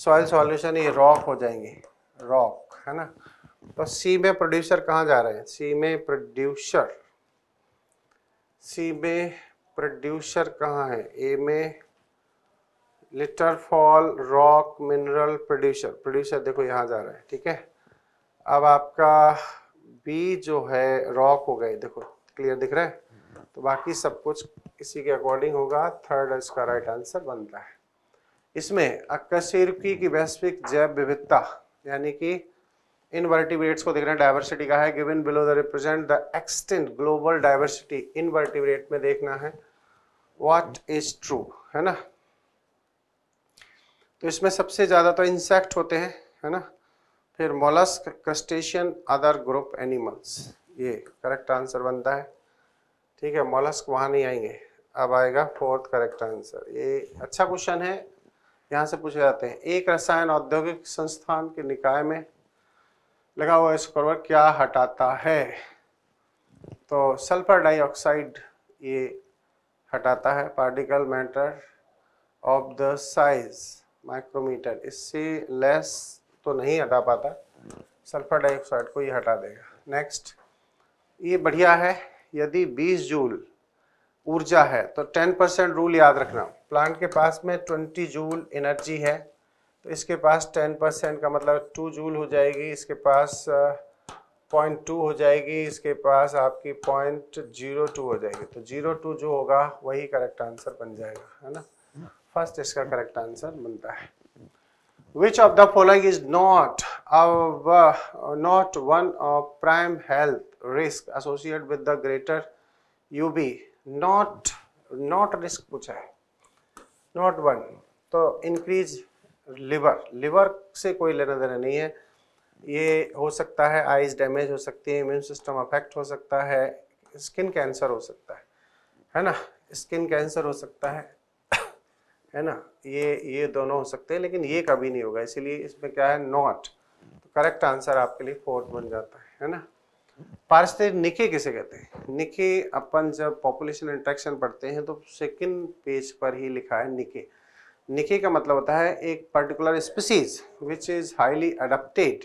सॉइल सॉल्यूशन ये रॉक हो जाएंगे रॉक है ना तो सी में प्रोड्यूसर कहाँ जा रहे हैं सी में प्रोड्यूसर सी में प्रोड्यूसर कहाँ है ए में litter fall rock mineral producer producer देखो यहाँ जा रहा है ठीक है अब आपका बी जो है रॉक हो गए देखो क्लियर दिख रहा है तो बाकी सब कुछ इसी के अकॉर्डिंग होगा थर्ड इसका राइट आंसर बन रहा है इसमें अक्कसिरकी की वैश्विक जैव विविधता यानी कि इन इनवर्टिब्रेट्स को देख रहे हैं डायवर्सिटी का है given below the represent the extent global diversity in invertebrate में देखना है वाट इज ट्रू है ना तो इसमें सबसे ज़्यादा तो इंसेक्ट होते हैं है ना फिर mollusc crustacean other group animals ये करेक्ट आंसर बनता है ठीक है मोलस्क वहां नहीं आएंगे अब आएगा फोर्थ करेक्ट आंसर ये अच्छा क्वेश्चन है यहाँ से पूछे जाते हैं एक रसायन औद्योगिक संस्थान के निकाय में लगा हुआ स्क्रोवर क्या हटाता है तो सल्फर डाइऑक्साइड ये हटाता है particle matter of the size micrometre इससे लेस तो नहीं हटा पाता सल्फर डाइऑक्साइड को ये हटा देगा नेक्स्ट ये बढ़िया है यदि 20 जूल ऊर्जा है तो 10 परसेंट रूल याद रखना प्लांट के पास में 20 जूल एनर्जी है तो इसके पास 10 परसेंट का मतलब 2 जूल हो जाएगी इसके पास uh, पॉइंट टू हो जाएगी इसके पास आपकी पॉइंट जीरो टू हो जाएगी तो जीरो टू जो होगा वही करेक्ट आंसर बन जाएगा है ना फर्स्ट इसका करेक्ट आंसर बनता है which of the following is not not one of prime health risk associate with the greater U B not not risk पूछा है नॉट वन तो इंक्रीज लिवर लिवर से कोई लेना देना नहीं है ये हो सकता है आइज डैमेज हो सकती है इम्यून सिस्टम अफेक्ट हो सकता है स्किन कैंसर हो सकता है है ना स्किन कैंसर हो सकता है *coughs* है ना ये ये दोनों हो सकते हैं लेकिन ये कभी नहीं होगा इसीलिए इसमें क्या है नॉट तो करेक्ट आंसर आपके लिए फोर्थ बन जाता है है ना पार्श्व निके किसे कहते हैं निके अपन जब पॉपुलेशन इंट्रैक्शन पढ़ते हैं तो सेकंड पेज पर ही लिखा है निके निके का मतलब होता है एक particular species which is highly adapted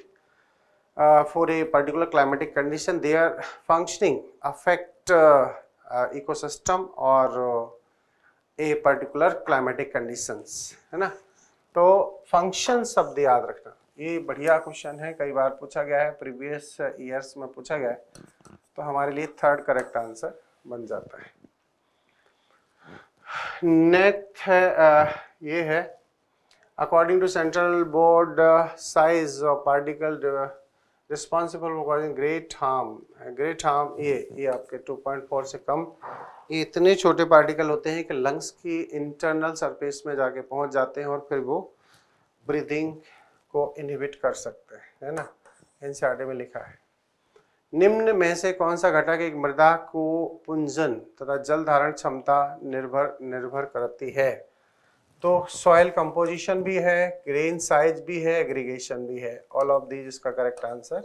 Uh, for a particular climatic condition, their functioning affect uh, uh, ecosystem or a particular climatic conditions, है ना? तो फंक्शन शब्द याद रखना ये बढ़िया क्वेश्चन है कई बार पूछा गया है प्रीवियस ईयर्स में पूछा गया है तो हमारे लिए थर्ड करेक्ट आंसर बन जाता है नेक्स्ट है ये है according to central board size of particle responsible for great harm great harm ये ये आपके 2.4 से कम ये इतने छोटे पार्टिकल होते हैं कि लंग्स की इंटरनल सरफेस में जाके पहुंच जाते हैं और फिर वो ब्रीदिंग को इनहिबिट कर सकते हैं है ना एन में लिखा है निम्न में से कौन सा घटक एक मृदा को पुंजन तथा जल धारण क्षमता निर्भर निर्भर करती है तो सॉयल कंपोजिशन भी है ग्रेन साइज भी है एग्रीगेशन भी है ऑल ऑफ दीज इसका करेक्ट आंसर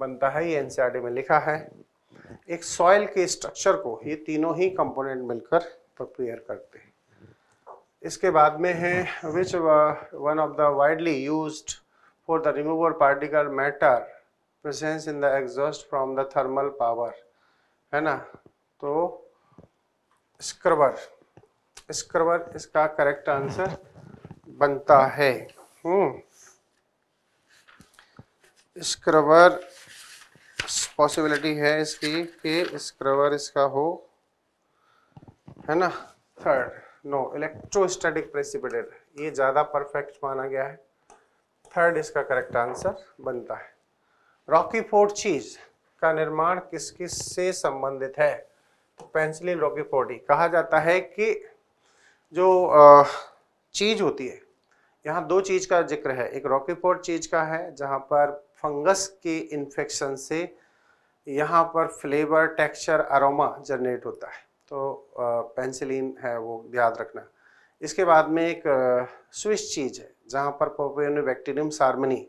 बनता है ये एनसीआरडी e में लिखा है एक सॉयल के स्ट्रक्चर को ये तीनों ही कंपोनेंट मिलकर प्रिपेयर करते हैं इसके बाद में है which one of the widely use for the remover particle matter presence in the exhaust from the thermal power है ना तो स्क्रबर स्क्रबर इसका करेक्ट आंसर बनता है हम्म। स्क्रबर पॉसिबिलिटी है इसकी कि स्क्रबर इसका हो है ना थर्ड नो इलेक्ट्रोस्टैटिक प्रेसिपिटेट ये ज़्यादा परफेक्ट माना गया है थर्ड इसका करेक्ट आंसर बनता है रॉकी फोर्ट चीज़ का निर्माण किस किस से संबंधित है पेंसिलिन रॉकी फोर्टी कहा जाता है कि जो चीज होती है यहाँ दो चीज का जिक्र है एक रॉकीपोर्ट चीज का है जहाँ पर फंगस के इन्फेक्शन से यहाँ पर फ्लेवर टेक्सचर अरोमा जनरेट होता है तो पेंसिलिन है वो याद रखना इसके बाद में एक स्विस चीज़ है जहाँ पर बैक्टीरियम सार्मनी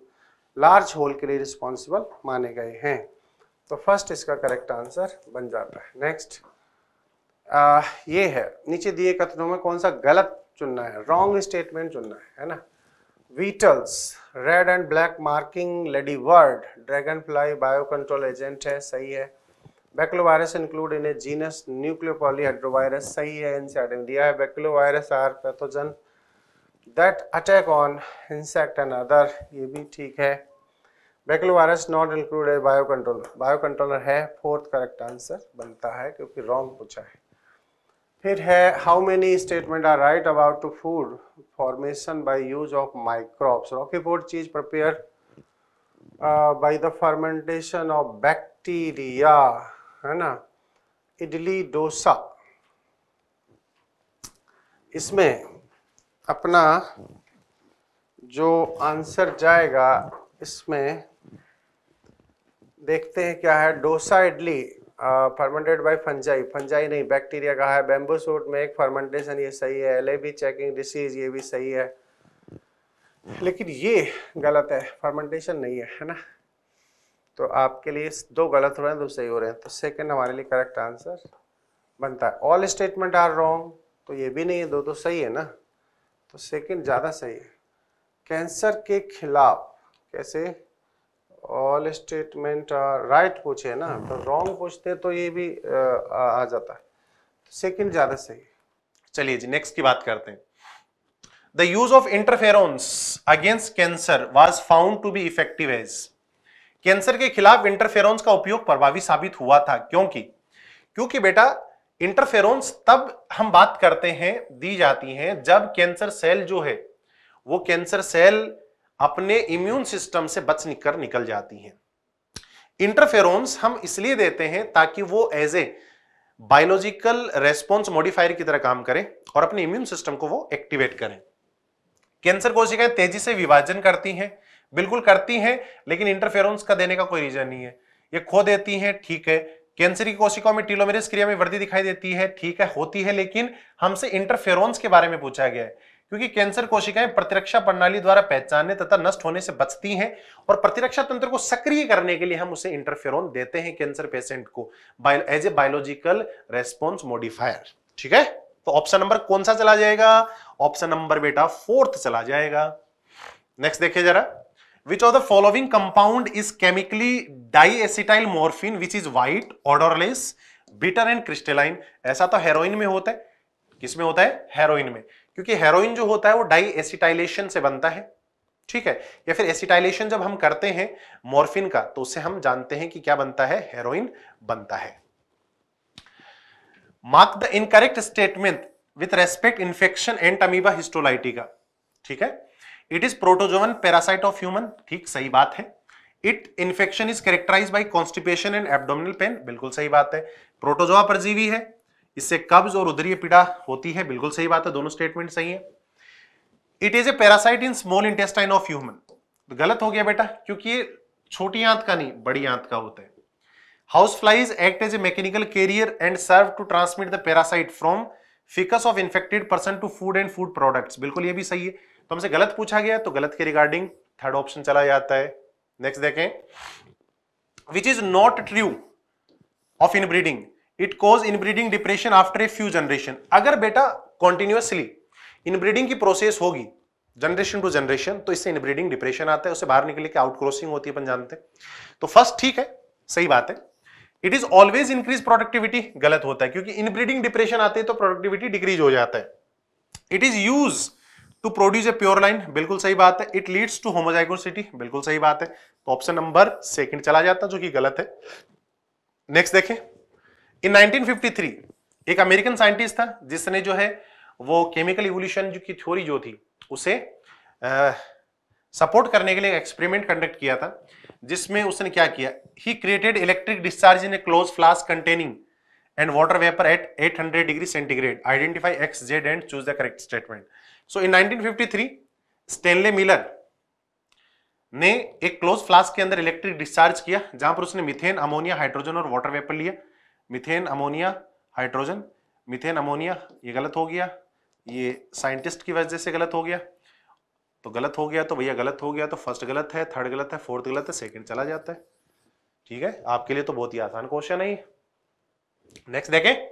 लार्ज होल के लिए रिस्पॉन्सिबल माने गए हैं तो फर्स्ट इसका करेक्ट आंसर बन जाता है नेक्स्ट आ, ये है नीचे दिए कथनों में कौन सा गलत चुनना है रॉन्ग स्टेटमेंट चुनना है है ना beetles red and black marking ladybird dragonfly bio control agent है सही है virus include in a genus nucleopolyhedrovirus सही है एनसीआरटी में दिया है virus are pathogen that attack on insect and other ये भी ठीक है virus not include a bio controller bio controller है फोर्थ करेक्ट आंसर बनता है क्योंकि रॉन्ग पूछा है फिर है how many statement are right about to food formation by use of microbes rocky food cheese prepare by the fermentation of bacteria है ना इडली डोसा इसमें अपना जो आंसर जाएगा इसमें देखते हैं क्या है dosa idli fermented by fungi fungi नहीं बैक्टीरिया कहा है बेम्बू सूट में एक फर्मेंटेशन ये सही है एल भी चेकिंग डिसीज ये भी सही है लेकिन ये गलत है फर्मेंटेशन नहीं है है ना तो आपके लिए दो गलत हो रहे हैं दो सही हो रहे हैं तो सेकंड हमारे लिए करेक्ट आंसर बनता है ऑल स्टेटमेंट आर रॉन्ग तो ये भी नहीं है दो तो सही है ना तो सेकंड ज़्यादा सही है कैंसर के खिलाफ कैसे ऑल स्टेटमेंट राइट पूछे ना तो रॉन्ग हम्म। पूछते तो ये भी आ, आ जाता है सेकंड ज्यादा सही चलिए जी नेक्स्ट की बात करते हैं the use of interferon against cancer was found to be effective as cancer के खिलाफ इंटरफेर का उपयोग प्रभावी साबित हुआ था क्योंकि क्योंकि बेटा इंटरफेर तब हम बात करते हैं दी जाती हैं जब कैंसर सेल जो है वो कैंसर सेल अपने इम्यून सिस्टम से बच निकल निकल जाती हैं इंटरफेरोन्स हम इसलिए देते हैं ताकि वो as a biological response modifier की तरह काम करें और अपने इम्यून सिस्टम को वो एक्टिवेट करें कैंसर कोशिकाएं तेजी से विभाजन करती हैं बिल्कुल करती हैं लेकिन इंटरफेरोन्स का देने का कोई रीजन नहीं है ये खो देती हैं ठीक है कैंसर की कोशिकाओं में टीलोमेरिस क्रिया में वृद्धि दिखाई देती है ठीक है होती है लेकिन हमसे इंटरफेरोन्स के बारे में पूछा गया है क्योंकि कैंसर कोशिकाएं प्रतिरक्षा प्रणाली द्वारा पहचानने तथा नष्ट होने से बचती हैं और प्रतिरक्षा तंत्र को सक्रिय करने के लिए हम उसे इंटरफेरोन देते हैं कैंसर पेशेंट को as a biological response modifier ठीक है तो ऑप्शन नंबर कौन सा चला जाएगा ऑप्शन नंबर बेटा फोर्थ चला जाएगा नेक्स्ट देखिए जरा which of the following compound is chemically diacetyl morphine which is white odourless bitter and crystalline ऐसा तो हेरोइन में होता है किसमें होता है हेरोइन में क्योंकि हेरोइन जो होता है वो डाई एसिटाइलेशन से बनता है ठीक है या फिर एसिटाइलेशन जब हम करते हैं मॉर्फिन का तो उससे हम जानते हैं कि क्या बनता है हेरोइन बनता है mark the incorrect statement with respect infection and amoeba histolytica का ठीक है it is protozoan parasite of human ठीक सही बात है it infection is characterize by constipation and abdominal pain बिल्कुल सही बात है प्रोटोजोआ परजीवी है इससे कब्ज और उदरीय पीड़ा होती है बिल्कुल सही बात है दोनों स्टेटमेंट सही है it is a parasite in small intestine of human गलत हो गया बेटा क्योंकि ये छोटी आंत का नहीं बड़ी आंत का होता है house flies act as a mechanical carrier and serve to transmit the parasite from faeces of infected person to food and food products बिल्कुल ये भी सही है तो हमसे गलत पूछा गया तो गलत के रिगार्डिंग थर्ड ऑप्शन चला जाता है नेक्स्ट देखें which is not true of inbreeding it causes inbreeding depression after a few generation अगर बेटा कॉन्टिन्यूसली इनब्रीडिंग की प्रोसेस होगी जनरेशन टू जनरेशन तो इससे इनब्रीडिंग डिप्रेशन आता है उससे बाहर निकले के आउटक्रॉसिंग होती है अपन जानते हैं तो फर्स्ट ठीक है सही बात है it is always increase productivity गलत होता है क्योंकि इनब्रीडिंग डिप्रेशन आते हैं तो प्रोडक्टिविटी डिक्रीज हो जाता है it is use to produce a pure line बिल्कुल सही बात है इट लीड्स टू होमोजाइकोसिटी बिल्कुल सही बात है तो ऑप्शन नंबर सेकंड चला जाता जो कि गलत है नेक्स्ट देखें इन 1953 एक अमेरिकन साइंटिस्ट था जिसने जो है वो केमिकल इवोल्यूशन की थ्योरी जो थी उसे सपोर्ट करने के लिए एक्सपेरिमेंट कंडक्ट किया था जिसमें उसने क्या किया ही created electric discharge in a close flask containing and water vapour at 800 degree centigrade identify X Z and choose the correct statement so in 1953 Stanley Miller ने एक क्लोज फ्लास्क के अंदर इलेक्ट्रिक डिस्चार्ज किया जहां पर उसने मिथेन अमोनिया हाइड्रोजन और water vapour लिया methane ammonia hydrogen methane ammonia ये गलत हो गया ये साइंटिस्ट की वजह से गलत हो गया तो गलत हो गया तो भैया गलत हो गया तो फर्स्ट गलत है थर्ड गलत है फोर्थ गलत है सेकंड चला जाता है ठीक है आपके लिए तो बहुत ही आसान क्वेश्चन है नेक्स्ट देखें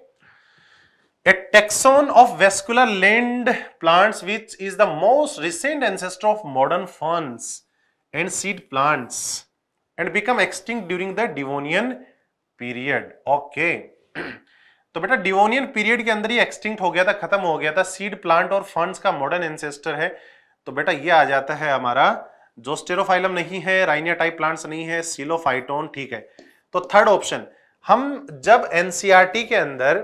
A taxon of vascular land plants, which is the most recent ancestor of modern ferns and seed plants, and become extinct during the Devonian period okay तो बेटा डिवोनियन पीरियड के अंदर ही एक्सटिंक्ट हो गया था खत्म हो गया था सीड प्लांट और फंड्स का मॉडर्न एंसेस्टर है तो बेटा ये आ जाता है हमारा जो स्टेरोफाइलम नहीं है राइनिया टाइप प्लांट्स नहीं है सिलोफाइटोन ठीक है तो थर्ड ऑप्शन हम जब एनसीआरटी e के अंदर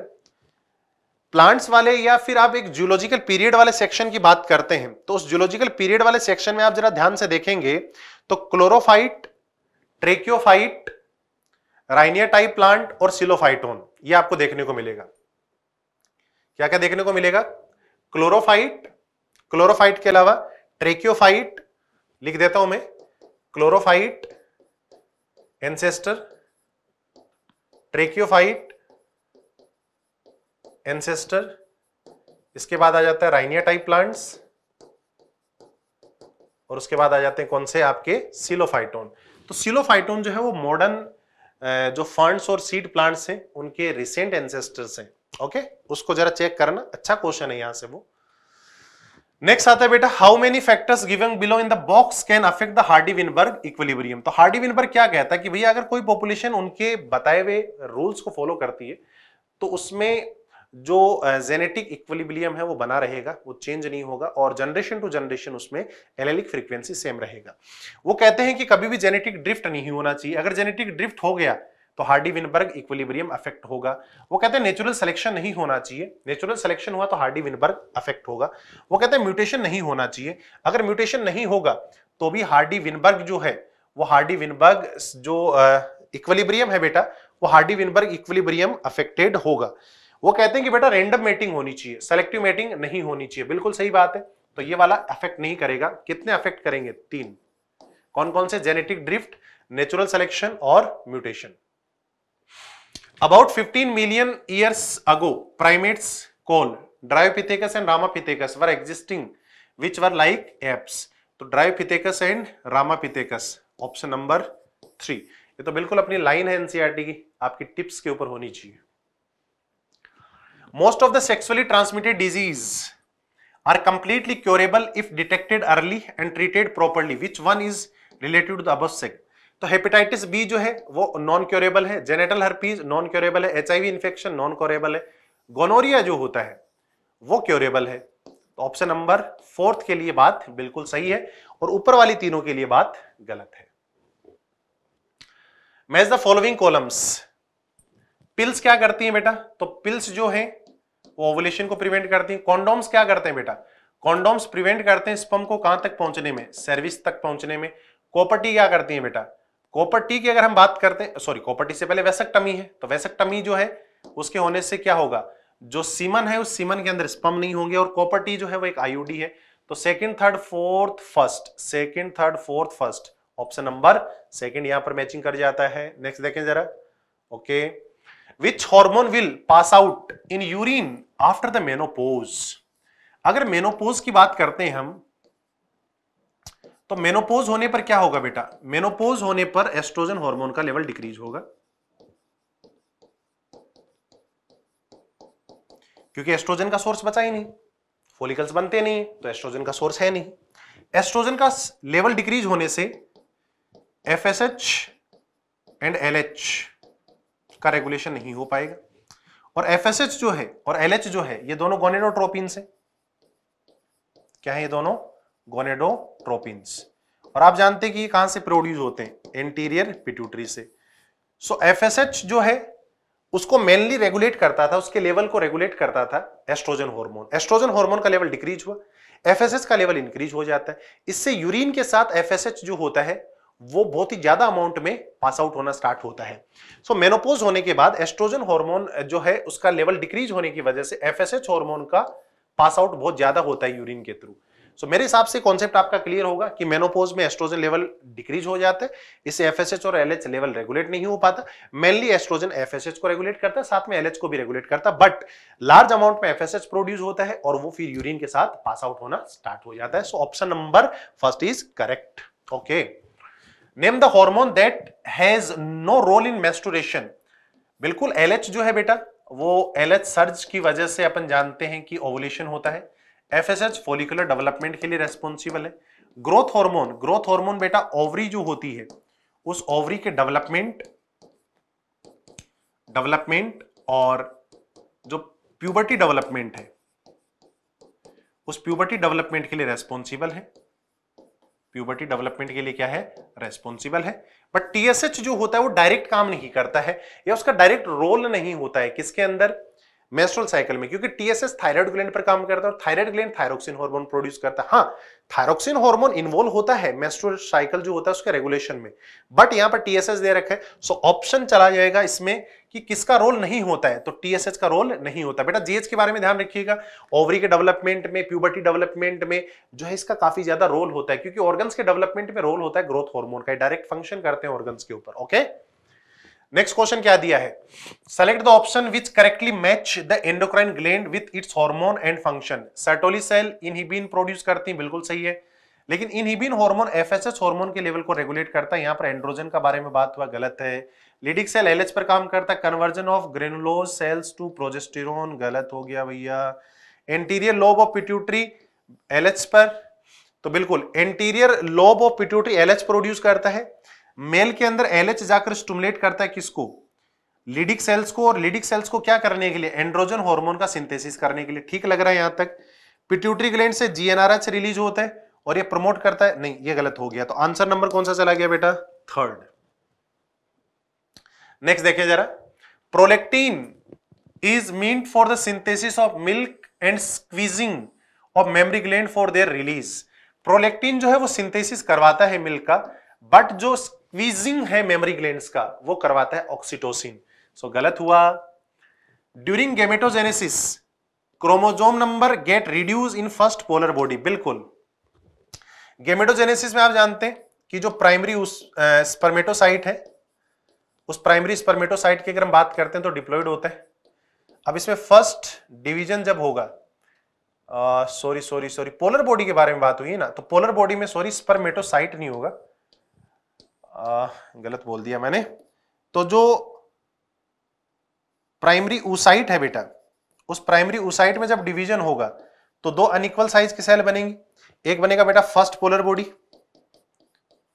प्लांट्स वाले या फिर आप एक जूलॉजिकल पीरियड वाले सेक्शन की बात करते हैं तो उस जूलॉजिकल पीरियड वाले सेक्शन में आप जरा ध्यान से देखेंगे तो chlorophyte tracheophyte Rhynia type plant और सिलोफाइटोन ये आपको देखने को मिलेगा क्या क्या देखने को मिलेगा क्लोरोफाइट क्लोरोफाइट के अलावा ट्रेक्योफाइट लिख देता हूं मैं क्लोरोफाइट एंसेस्टर ट्रेक्योफाइट एंसेस्टर इसके बाद आ जाता है राइनिया टाइप प्लांट्स और उसके बाद आ जाते हैं कौन से आपके सिलोफाइटोन तो सिलोफाइटोन जो है वो मॉडर्न जो फंड्स और सीड प्लांट्स हैं उनके रिसेंट एंसेस्टर्स हैं ओके उसको जरा चेक करना अच्छा क्वेश्चन है यहां से वो नेक्स्ट आता है बेटा how many factors giving below in the box can affect the Hardy Weinberg equilibrium तो हार्डी विनबर्ग क्या कहता है कि भैया अगर कोई पॉपुलेशन उनके बताए हुए रूल्स को फॉलो करती है तो उसमें जो जेनेटिक इक्वलिबिलियम है वो बना रहेगा वो चेंज नहीं होगा और जनरेशन टू जनरेशन उसमें एलेलिक फ्रीक्वेंसी सेम रहेगा वो कहते हैं कि कभी भी जेनेटिक ड्रिफ्ट नहीं होना चाहिए अगर जेनेटिक ड्रिफ्ट हो गया तो हार्डी विनबर्ग इक्विलिब्रियम अफेक्ट होगा वो कहते हैं नेचुरल सिलेक्शन नहीं होना चाहिए नेचुरल सिलेक्शन हुआ तो हार्डी विनबर्ग अफेक्ट होगा वो कहते हैं म्यूटेशन नहीं होना चाहिए अगर म्यूटेशन नहीं होगा तो भी हार्डी विनबर्ग जो है वो हार्डी विनबर्ग जो इक्वलिब्रियम है बेटा वो हार्डी विनबर्ग इक्वलिब्रियम अफेक्टेड होगा वो कहते हैं कि बेटा रेंडम मेटिंग होनी चाहिए सेलेक्टिव मेटिंग नहीं होनी चाहिए बिल्कुल सही बात है तो ये वाला अफेक्ट नहीं करेगा कितने अफेक्ट करेंगे तीन कौन कौन से जेनेटिक ड्रिफ्ट नेचुरल सिलेक्शन और mutation about 15 million years ago primates Dryopithecus and Ramapithecus were existing which were like apes तो Dryopithecus and Ramapithecus option number three ये तो बिल्कुल अपनी लाइन है एनसीआरटी e की आपकी टिप्स के ऊपर होनी चाहिए most of the sexually transmitted disease are completely curable if detected early and treated properly which one is related to the above sex तो हेपेटाइटिस बी जो है वो नॉन क्योरेबल है जेनेटल हर्पीज नॉन क्योरेबल है HIV infection non curable है gonorrhoea जो होता है वो क्योरेबल है तो ऑप्शन नंबर फोर्थ के लिए बात बिल्कुल सही है और ऊपर वाली तीनों के लिए बात गलत है match the following columns pills क्या करती है बेटा तो पिल्स जो है वो ओवुलेशन को प्रिवेंट करती है कॉन्डोम्स क्या करते हैं बेटा कॉन्डोम्स प्रिवेंट करते हैं स्पम को कहां तक पहुंचने में सर्विस तक पहुंचने में कॉपर्टी क्या करती है बेटा कॉपर्टी की अगर हम बात करते हैं सॉरी कॉपर्टी से पहले वैसक टमी है तो वैसक टमी जो है उसके होने से क्या होगा जो सीमन है उस सीमन के अंदर स्पम नहीं होंगे और कॉपर्टी जो है वो एक आईयूडी है तो second third fourth first second third fourth first option number second यहां पर मैचिंग कर जाता है नेक्स्ट देखें जरा okay okay. Which hormone will pass out in urine after the menopause अगर मेनोपोज की बात करते हैं हम तो मेनोपोज होने पर क्या होगा बेटा मेनोपोज होने पर एस्ट्रोजन हार्मोन का लेवल डिक्रीज होगा क्योंकि एस्ट्रोजन का सोर्स बचा ही नहीं फोलिकल्स बनते नहीं तो एस्ट्रोजन का सोर्स है नहीं एस्ट्रोजन का लेवल डिक्रीज होने से F S H and L H का रेगुलेशन नहीं हो पाएगा और एफ जो है और एल जो है ये दोनों गोनेडोट्रोपिन है क्या है ये दोनों गोनेडोट्रोपिन और आप जानते हैं कि ये कहां से प्रोड्यूस होते हैं एंटीरियर पिट्यूटरी से सो एफ जो है उसको मेनली रेगुलेट करता था उसके लेवल को रेगुलेट करता था एस्ट्रोजन हार्मोन एस्ट्रोजन हार्मोन का लेवल डिक्रीज हुआ एफएसएच का लेवल इंक्रीज हो जाता है इससे यूरिन के साथ एफएसएच जो होता है वो बहुत ही ज्यादा अमाउंट में पास आउट होना स्टार्ट होता है सो so, मेनोपोज होने के बाद एस्ट्रोजन हार्मोन जो है उसका लेवल डिक्रीज होने की वजह से एफएसएच हार्मोन का पास आउट बहुत ज्यादा होता है यूरिन के थ्रू सो so, मेरे हिसाब से कॉन्सेप्ट आपका क्लियर होगा कि मेनोपोज में एस्ट्रोजन लेवल डिक्रीज हो जाता है इससे एफएसएच और एलएच लेवल रेगुलेट नहीं हो पाता मेनली एस्ट्रोजन एफएसएच को रेगुलेट करता है साथ में एलएच को भी रेगुलेट करता बट लार्ज अमाउंट में एफएसएच प्रोड्यूस होता है और वो फिर यूरिन के साथ पास आउट होना स्टार्ट हो जाता है so option number first is correct okay okay. Name the hormone that has no role in menstruation बिल्कुल एल जो है बेटा वो एल सर्ज की वजह से अपन जानते हैं कि ओवुलेशन होता है F S H follicular development के लिए रेस्पॉन्सिबल है ग्रोथ हार्मोन ग्रोथ हार्मोन बेटा ओवरी जो होती है उस ओवरी के डेवलपमेंट डेवलपमेंट और जो प्यूबर्टी डेवलपमेंट है उस प्यूबर्टी डेवलपमेंट के लिए रेस्पॉन्सिबल है प्यूबर्टी डेवलपमेंट के लिए क्या है रेस्पॉन्सिबल है बट टीएसएच जो होता है वो डायरेक्ट काम नहीं करता है या उसका डायरेक्ट रोल नहीं होता है किसके अंदर मेस्ट्रोल साइकिल में क्योंकि टीएसएस थायराइड ग्लैंड पर काम करता है और thyroid gland thyroxine hormone produce करता है हाँ थायरोक्सिन हार्मोन इन्वॉल्व होता है मेस्ट्रुअल साइकिल जो होता है उसके रेगुलेशन में बट यहां पर टीएसएस दे रखा है सो ऑप्शन चला जाएगा इसमें कि किसका रोल नहीं होता है तो टीएसएच का रोल नहीं होता बेटा जीएच के बारे में ध्यान रखिएगा ओवरी के डेवलपमेंट में प्यूबर्टी डेवलपमेंट में जो है इसका काफी ज्यादा रोल होता है क्योंकि ऑर्गन्स के डेवलपमेंट में रोल होता है ग्रोथ हार्मोन का डायरेक्ट फंक्शन करते हैं ऑर्गन्स के ऊपर ओके नेक्स्ट क्वेश्चन क्या दिया है select the option which correctly match the endocrine gland with its hormone and function Sertoli cell inhibin produce करती है बिल्कुल सही है लेकिन इनहिबिन हार्मोन एफएसएच हार्मोन के लेवल को रेगुलेट करता है यहां पर एंड्रोजन का बारे में बात हुआ गलत है लिडिक सेल एलएच पर काम करता है conversion of granulosa cells to progesterone गलत हो गया भैया anterior lobe of pituitary LH पर तो बिल्कुल anterior lobe of pituitary LH produce करता है मेल के अंदर एलएच जाकर स्टूमुलेट करता है किसको लिडिक सेल्स को और लिडिक सेल्स को क्या करने के लिए एंड्रोजन हार्मोन का सिंथेसिस करने के लिए ठीक लग रहा है यहां तक पिट्यूटरी ग्लैंड से जीएनआरएच रिलीज होता है और ये प्रमोट करता है नहीं ये गलत हो गया तो आंसर नंबर कौन सा चला गया बेटा थर्ड नेक्स्ट देखिए जरा prolactin is mean for the synthesis of milk and squeezing of mammary gland for their release prolactin जो है वो सिंथेसिस करवाता है मिल्क का बट जो क्वीजिंग है मेमोरी ग्लैंड्स का वो करवाता है ऑक्सीटोसिन सो so, गलत हुआ during gametogenesis chromosome number get reduce in first polar body बिल्कुल गेमेटोजेनेसिस में आप जानते हैं कि जो प्राइमरी उस स्पर्मेटोसाइट है उस प्राइमरी स्पर्मेटोसाइट की अगर हम बात करते हैं तो डिप्लोइड होता है अब इसमें फर्स्ट डिवीजन जब होगा sorry sorry sorry polar body के बारे में बात हुई है ना तो पोलर बॉडी में सॉरी स्पर्मेटोसाइट नहीं होगा आ, गलत बोल दिया मैंने तो जो प्राइमरी ऊसाइट है बेटा उस प्राइमरी ऊसाइट में जब डिवीजन होगा तो दो अनइक्वल साइज की सेल बनेंगी एक बनेगा बेटा फर्स्ट पोलर बॉडी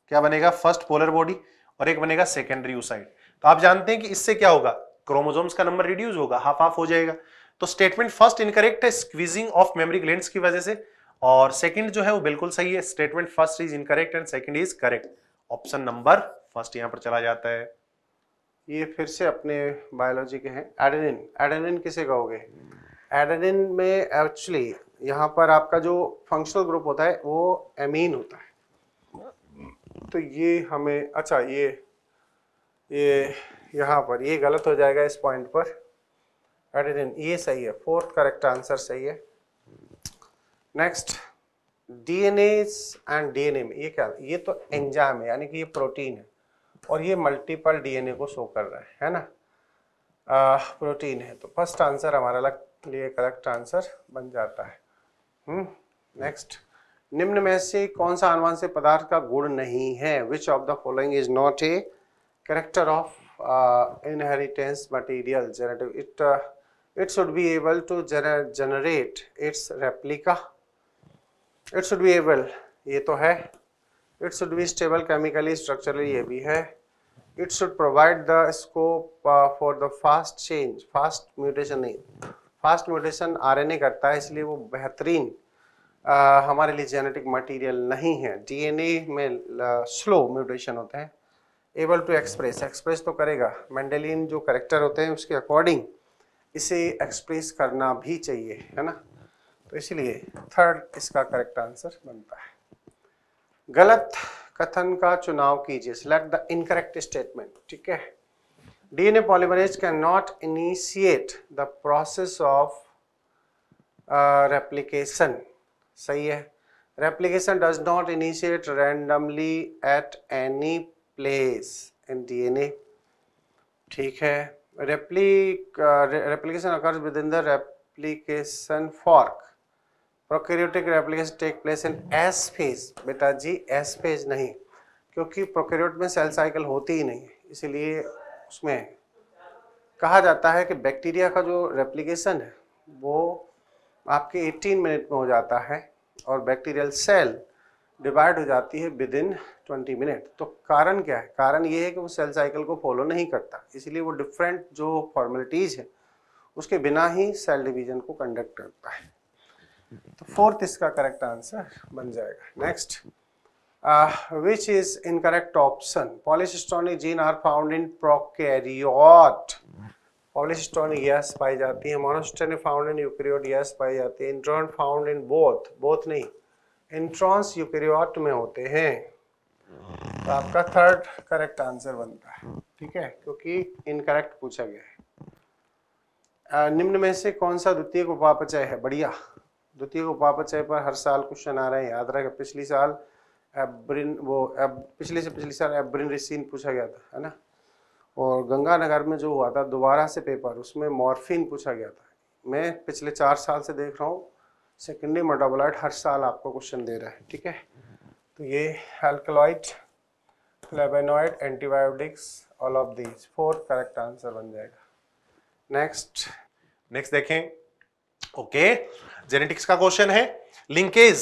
क्या बनेगा फर्स्ट पोलर बॉडी और एक बनेगा सेकेंडरी ऊसाइट तो आप जानते हैं कि इससे क्या होगा क्रोमोजोम्स का नंबर रिड्यूस होगा हाफ हाफ हो जाएगा तो स्टेटमेंट फर्स्ट इनकरेक्ट है स्क्वीजिंग ऑफ मेमोरी ग्लैंड्स की वजह से और सेकंड जो है वो बिल्कुल सही है statement first is incorrect and second is correct option number first यहाँ पर चला जाता है ये फिर से अपने बायोलॉजी के हैं एडेनिन एडेनिन किसे कहोगे एडेनिन में एक्चुअली यहाँ पर आपका जो फंक्शनल ग्रुप होता है वो एमीन होता है तो ये हमें अच्छा ये ये यहाँ पर ये गलत हो जाएगा इस पॉइंट पर एडेनिन ये सही है फोर्थ करेक्ट आंसर सही है नेक्स्ट डीएनए एंड डीएनए में ये क्या ये तो एंजाम है यानी कि ये प्रोटीन है और ये मल्टीपल डीएनए को शो कर रहा है है ना आ, प्रोटीन है तो फर्स्ट आंसर हमारा लिए करेक्ट आंसर बन जाता है नेक्स्ट हम्म, निम्न में से कौन सा अनुवांशिक पदार्थ का गुण नहीं है which of the following is not a character of inheritance material genetic it it should be able to generate its replica it should be able ये तो है it should be stable chemically structurally ये भी है it should provide the scope for the fast change fast mutation नहीं fast mutation ए करता है इसलिए वो बेहतरीन uh, हमारे लिए जेनेटिक मटेरियल नहीं है डीएनए में स्लो uh, म्यूटेशन होते हैं एबल टू एक्सप्रेस एक्सप्रेस तो करेगा मैंडेलिन जो करेक्टर होते हैं उसके अकॉर्डिंग इसे एक्सप्रेस करना भी चाहिए है ना तो इसलिए थर्ड इसका करेक्ट आंसर बनता है गलत कथन का चुनाव कीजिए सिलेक्ट द इनकरेक्ट स्टेटमेंट ठीक है DNA polymerase can not initiate the process of replication सही है replication does not initiate randomly at any place in DNA ठीक है replic replication occurs within the replication fork prokaryotic replication take place in S phase बेटा G S phase नहीं क्योंकि prokaryote में cell cycle होती ही नहीं इसीलिए उसमें कहा जाता है कि बैक्टीरिया का जो रेप्लिकेशन है वो आपके 18 मिनट में हो जाता है और बैक्टीरियल सेल डिवाइड हो जाती है विद इन ट्वेंटी मिनट तो कारण क्या है कारण ये है कि वो सेल साइकिल को फॉलो नहीं करता इसीलिए वो डिफरेंट जो फॉर्मेलिटीज़ है उसके बिना ही सेल डिवीज़न को कंडक्ट करता है तो फोर्थ इसका करेक्ट आंसर बन जाएगा next which is incorrect option polycistronic gene are found in prokaryote polycistronic yes पाई जाती है monocistronic found in eukaryote yes पाई जाती है intron found in both both नहीं इंट्रॉन्स यूक्रियोट में होते हैं तो आपका थर्ड करेक्ट आंसर बनता है ठीक है क्योंकि इनकरेक्ट पूछा गया है uh, निम्न में से कौन सा द्वितीय उपापचय है बढ़िया द्वितीय उपापचय पर हर साल क्वेश्चन आ रहे हैं याद रहेगा पिछले साल एब्रिन वो एब, पिछले से पिछले साल एब्रिन रिसीन पूछा गया था है ना और गंगानगर में जो हुआ था दोबारा से पेपर उसमें मॉर्फिन पूछा गया था मैं पिछले चार साल से देख रहा हूँ सेकेंडरी मेटाबोलाइट हर साल आपको क्वेश्चन दे रहा है ठीक है तो ये alkaloid flavonoid antibiotics all of these fourth correct answer बन जाएगा नेक्स्ट नेक्स्ट देखें ओके okay. जेनेटिक्स का क्वेश्चन है linkage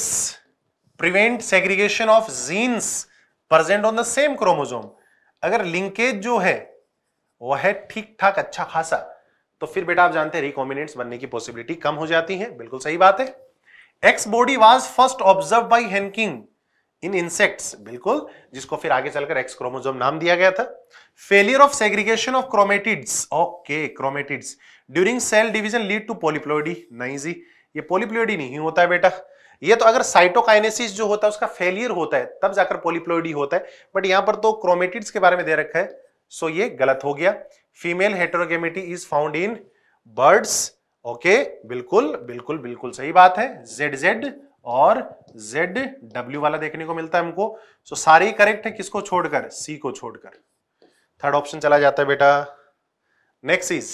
prevent segregation of genes present on the same chromosome अगर लिंकेज जो है वह है ठीक ठाक अच्छा खासा तो फिर बेटा आप जानते हैं रिकॉम्बिनेट्स बनने की पॉसिबिलिटी कम हो जाती है बिल्कुल सही बात है X body was first observe by Henking in insects बिल्कुल जिसको फिर आगे चलकर एक्स क्रोमोजोम नाम दिया गया था failure of segregation of chromatids okay chromatids during cell division lead to polyploidy नहीं जी ये पोलिप्लोइडी नहीं होता है बेटा ये तो अगर साइटोकाइनेसिस जो होता है उसका फेलियर होता है तब जाकर पोलिप्लोइडी होता है बट यहां पर तो क्रोमेटिड्स के बारे में दे रखा है सो ये गलत हो गया female heterogamety is found in birds okay बिल्कुल बिल्कुल बिल्कुल सही बात है जेड जेड और जेड डब्ल्यू वाला देखने को मिलता है हमको सो so, सारे करेक्ट है किसको छोड़कर सी को छोड़कर थर्ड ऑप्शन चला जाता है बेटा next is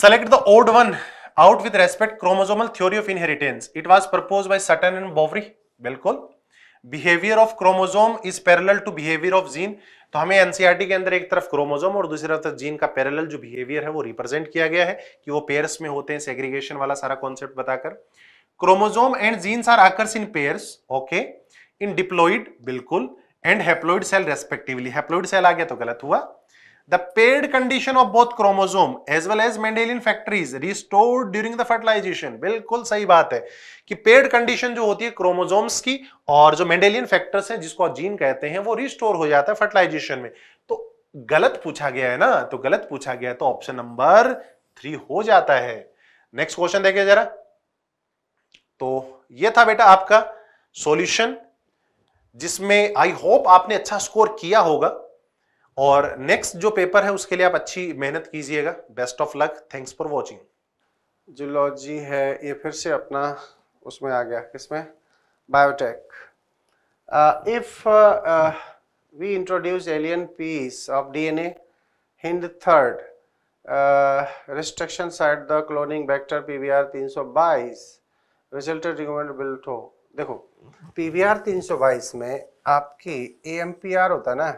select the odd one out with respect chromosomal theory of inheritance it was propose by Sutton and Boveri बिल्कुल behaviour of chromosome is parallel to behaviour of gene तो हमें NCERT e के अंदर एक तरफ chromosome और दूसरी तरफ जीन का पैरेलल जो बिहेवियर है वो रिप्रेजेंट किया गया है कि वो पेयर्स में होते हैं सेग्रीगेशन वाला सारा कॉन्सेप्ट बताकर chromosome and genes are occurs in pairs okay in diploid बिल्कुल and haploid cell respectively haploid cell आ गया तो गलत हुआ The paired condition of both chromosome as well as Mendelian factories restored during the fertilization. बिल्कुल सही बात है कि पेड कंडीशन जो होती है क्रोमोजोम्स की और जो मेंडेलियन फैक्टर्स हैं जिसको जीन कहते हैं वो रिस्टोर हो जाता है फर्टिलाइजेशन में तो गलत पूछा गया है ना तो गलत पूछा गया है तो ऑप्शन नंबर थ्री हो जाता है नेक्स्ट क्वेश्चन देखिए जरा तो ये था बेटा आपका सॉल्यूशन जिसमें आई होप आपने अच्छा स्कोर किया होगा और नेक्स्ट जो पेपर है उसके लिए आप अच्छी मेहनत कीजिएगा best of luck thanks for watching zoology है ये फिर से अपना उसमें आ गया किसमें biotech if we introduce alien piece of D N and third restriction site the cloning vector P B R तीन सौ बाईस रिजल्टेड रिकमेंड बिल्ट हो देखो पी वी आर तीन सौ बाईस में आपकी ए एम पी आर होता है ना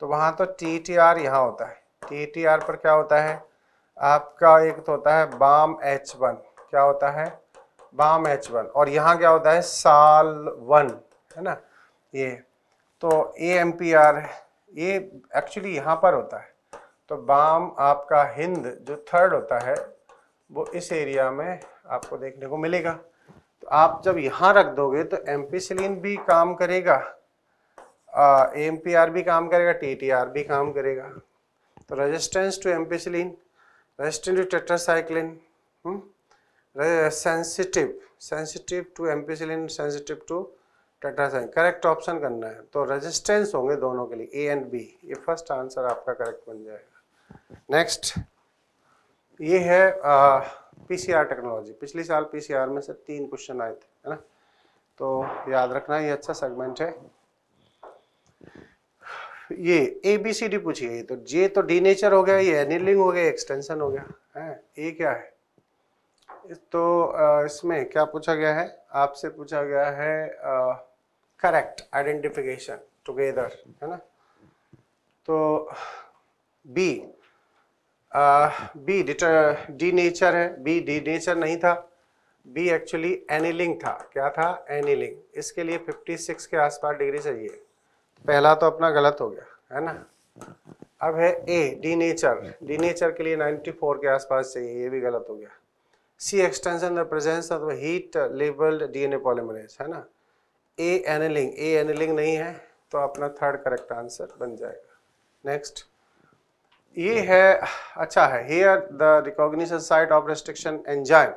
तो वहाँ तो टी टी आर यहाँ होता है टी टी आर पर क्या होता है आपका एक तो होता है बाम एच वन क्या होता है बाम एच वन और यहाँ क्या होता है साल वन है ना ये तो ए एम पी आर ये एक्चुअली यहाँ पर होता है तो बाम आपका हिंद जो थर्ड होता है वो इस एरिया में आपको देखने को मिलेगा तो आप जब यहाँ रख दोगे तो एम्पिसिलिन भी काम करेगा एम पी आर भी काम करेगा टी टी आर भी काम करेगा तो resistance to ampicillin resistance to tetracycline sensitive sensitive to ampicillin sensitive to tetracycline correct option करना है तो रेजिस्टेंस होंगे दोनों के लिए ए एंड बी ये फर्स्ट आंसर आपका करेक्ट बन जाएगा नेक्स्ट ये है पीसीआर टेक्नोलॉजी पिछले साल पीसीआर में से तीन क्वेश्चन आए थे है ना तो याद रखना ये अच्छा सेगमेंट है ये ए बी सी डी पूछिए तो जे तो डी नेचर हो गया ये एनिलिंग हो गया एक्सटेंशन हो गया है ए क्या है तो इसमें क्या पूछा गया है आपसे पूछा गया है करेक्ट आइडेंटिफिकेशन टुगेदर है ना तो बी बी डी नेचर है बी डी नेचर नहीं था बी एक्चुअली एनिलिंग था क्या था एनिलिंग इसके लिए 56 के आसपास डिग्री चाहिए पहला तो अपना गलत हो गया है ना अब है A denature denature के लिए 94 के आसपास चाहिए ये भी गलत हो गया C extension the presence of heat labelled DNA polymerase है ना ए एनलिंग ए एनलिंग नहीं है तो अपना थर्ड करेक्ट आंसर बन जाएगा नेक्स्ट ये है अच्छा है here the recognition site of restriction enzyme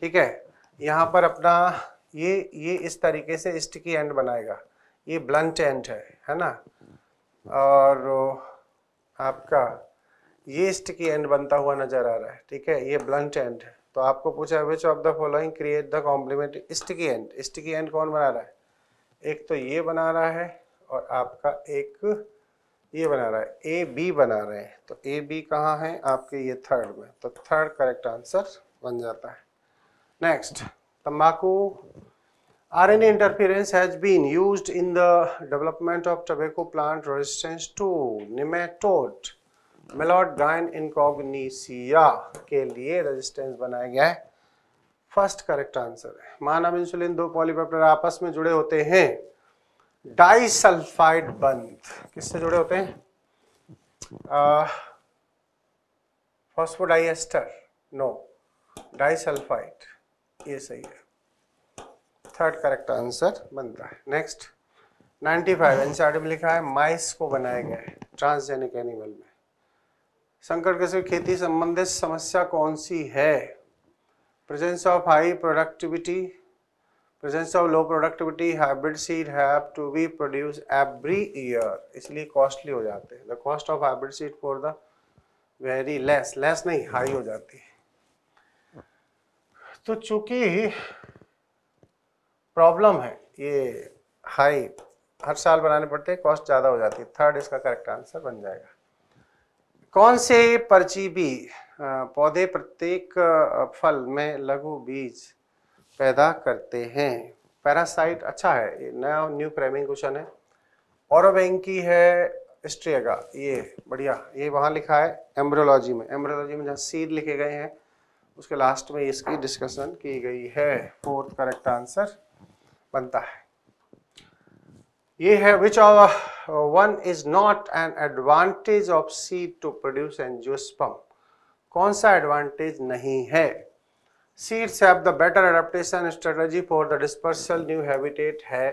ठीक है यहाँ पर अपना ये ये इस तरीके से स्टिकी एंड बनाएगा ये ब्लंट एंड है है ना और uh, आपका ये स्टिकी एंड बनता हुआ नजर आ रहा है ठीक है ये ब्लंट एंड है तो आपको पूछा which of the following create the complement sticky end sticky end कौन बना रहा है एक तो ये बना रहा है और आपका एक ये बना रहा है ए बी बना रहे हैं तो ए बी कहाँ है आपके ये थर्ड में तो थर्ड करेक्ट आंसर बन जाता है नेक्स्ट तम्बाकू RNA interference has been used in the development of tobacco plant resistance to nematode melodgyn incognisia के लिए रेजिस्टेंस बनाया गया है फर्स्ट करेक्ट आंसर है मानव इंसुलिन दो पॉलीपेप्टाइड आपस में जुड़े होते हैं डाइसल्फाइड बंद किससे जुड़े होते हैं फॉस्फोडाइएस्टर नो डाइसल्फाइड ये सही है थर्ड करेक्ट आंसर बन रहा है नेक्स्ट 95 फाइव एनसीआरटी में लिखा है माइस को बनाया गया है ट्रांसजेनिक एनिमल में संकट के खेती संबंधित समस्या कौन सी है presence of high productivity presence of low productivity hybrid seed have to be produce every year इसलिए कॉस्टली हो जाते हैं the cost of hybrid seed for the very less less नहीं हाई हो जाती है तो चूंकि प्रॉब्लम है ये हाई हर साल बनाने पड़ते हैं कॉस्ट ज़्यादा हो जाती है थर्ड इसका करेक्ट आंसर बन जाएगा कौन से भी पौधे प्रत्येक फल में लघु बीज पैदा करते हैं पैरासाइट अच्छा है ये नया न्यू क्रेमिंग क्वेश्चन है और की है स्ट्रेगा ये बढ़िया ये वहाँ लिखा है एम्ब्रोलॉजी में एम्ब्रोलॉजी में जहाँ सीड लिखे गए हैं उसके लास्ट में इसकी डिस्कशन की गई है फोर्थ करेक्ट आंसर बनता है ये है which of one is not an advantage of seed to produce angiosperm कौन सा एडवांटेज नहीं है seeds have the better adaptation strategy for the dispersal new habitat है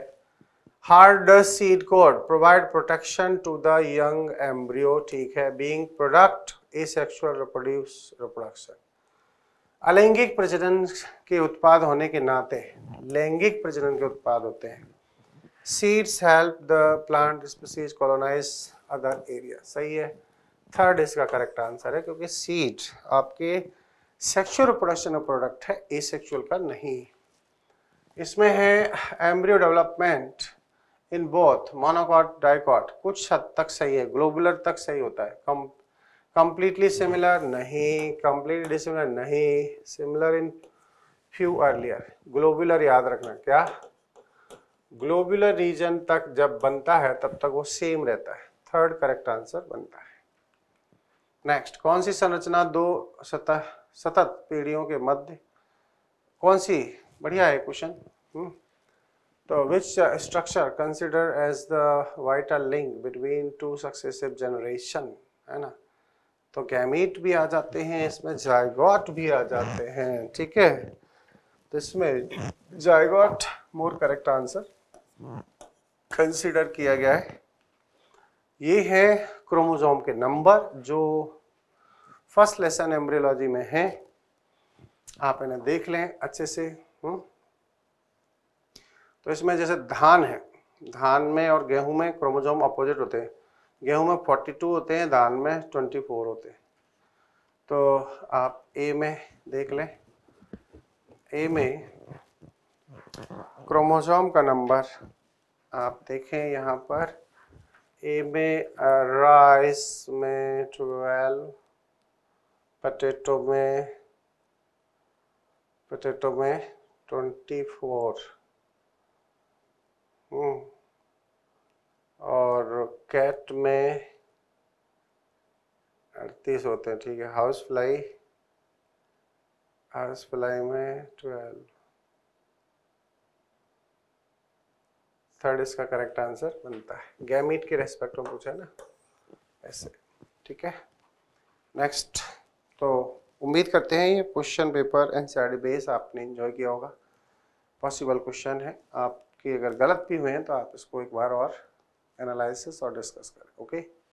hard seed coat provide protection to the young embryo ठीक है being product asexual reproduce reproduction अलैंगिक प्रजनन के उत्पाद होने के नाते लैंगिक प्रजनन के उत्पाद होते हैं seeds help the plant species colonise other area सही है थर्ड इसका करेक्ट आंसर है क्योंकि सीड आपके सेक्सुअल प्रोडक्शन प्रोडक्ट है ए सेक्सुअल का नहीं इसमें है embryo development in both monocot dicot कुछ हद तक सही है ग्लोबुलर तक सही होता है कम कंप्लीटली सिमिलर नहीं कंप्लीटली डिसिमिलर नहीं similar in few earlier globular याद रखना क्या ग्लोबुलर रीजन तक जब बनता है तब तक वो सेम रहता है थर्ड करेक्ट आंसर बनता है नेक्स्ट कौन सी संरचना दो सतह सतत पीढ़ियों के मध्य कौन सी बढ़िया है क्वेश्चन हम्म. तो which structure consider as the vital link between two successive generation है ना तो गैमीट भी आ जाते हैं इसमें जायगॉट भी आ जाते हैं ठीक है तो इसमें zygote more correct answer consider किया गया है ये है क्रोमोजोम के नंबर जो फर्स्ट लेसन एम्ब्रियोलॉजी में है आप इन्हें देख लें अच्छे से हुँ? हम्म। तो इसमें जैसे धान है धान में और गेहूं में क्रोमोजोम अपोजिट होते हैं गेहूं में 42 होते हैं धान में 24 होते हैं तो आप ए में देख लें ए में क्रोमोसोम का नंबर आप देखें यहाँ पर ए में राइस में ट्वेल्व पटेटो में पटेटो में ट्वेंटी हम्म। फोर और कैट में अड़तीस होते हैं ठीक है हाउस फ्लाई हाउस फ्लाई में ट्वेल्व थर्ड इसका करेक्ट आंसर बनता है गैमीट के रेस्पेक्ट में पूछा है ना ऐसे ठीक है नेक्स्ट तो उम्मीद करते हैं ये क्वेश्चन पेपर एन बेस आपने इन्जॉय किया होगा पॉसिबल क्वेश्चन है आपके अगर गलत भी हुए हैं तो आप इसको एक बार और analysis or discuss करें okay?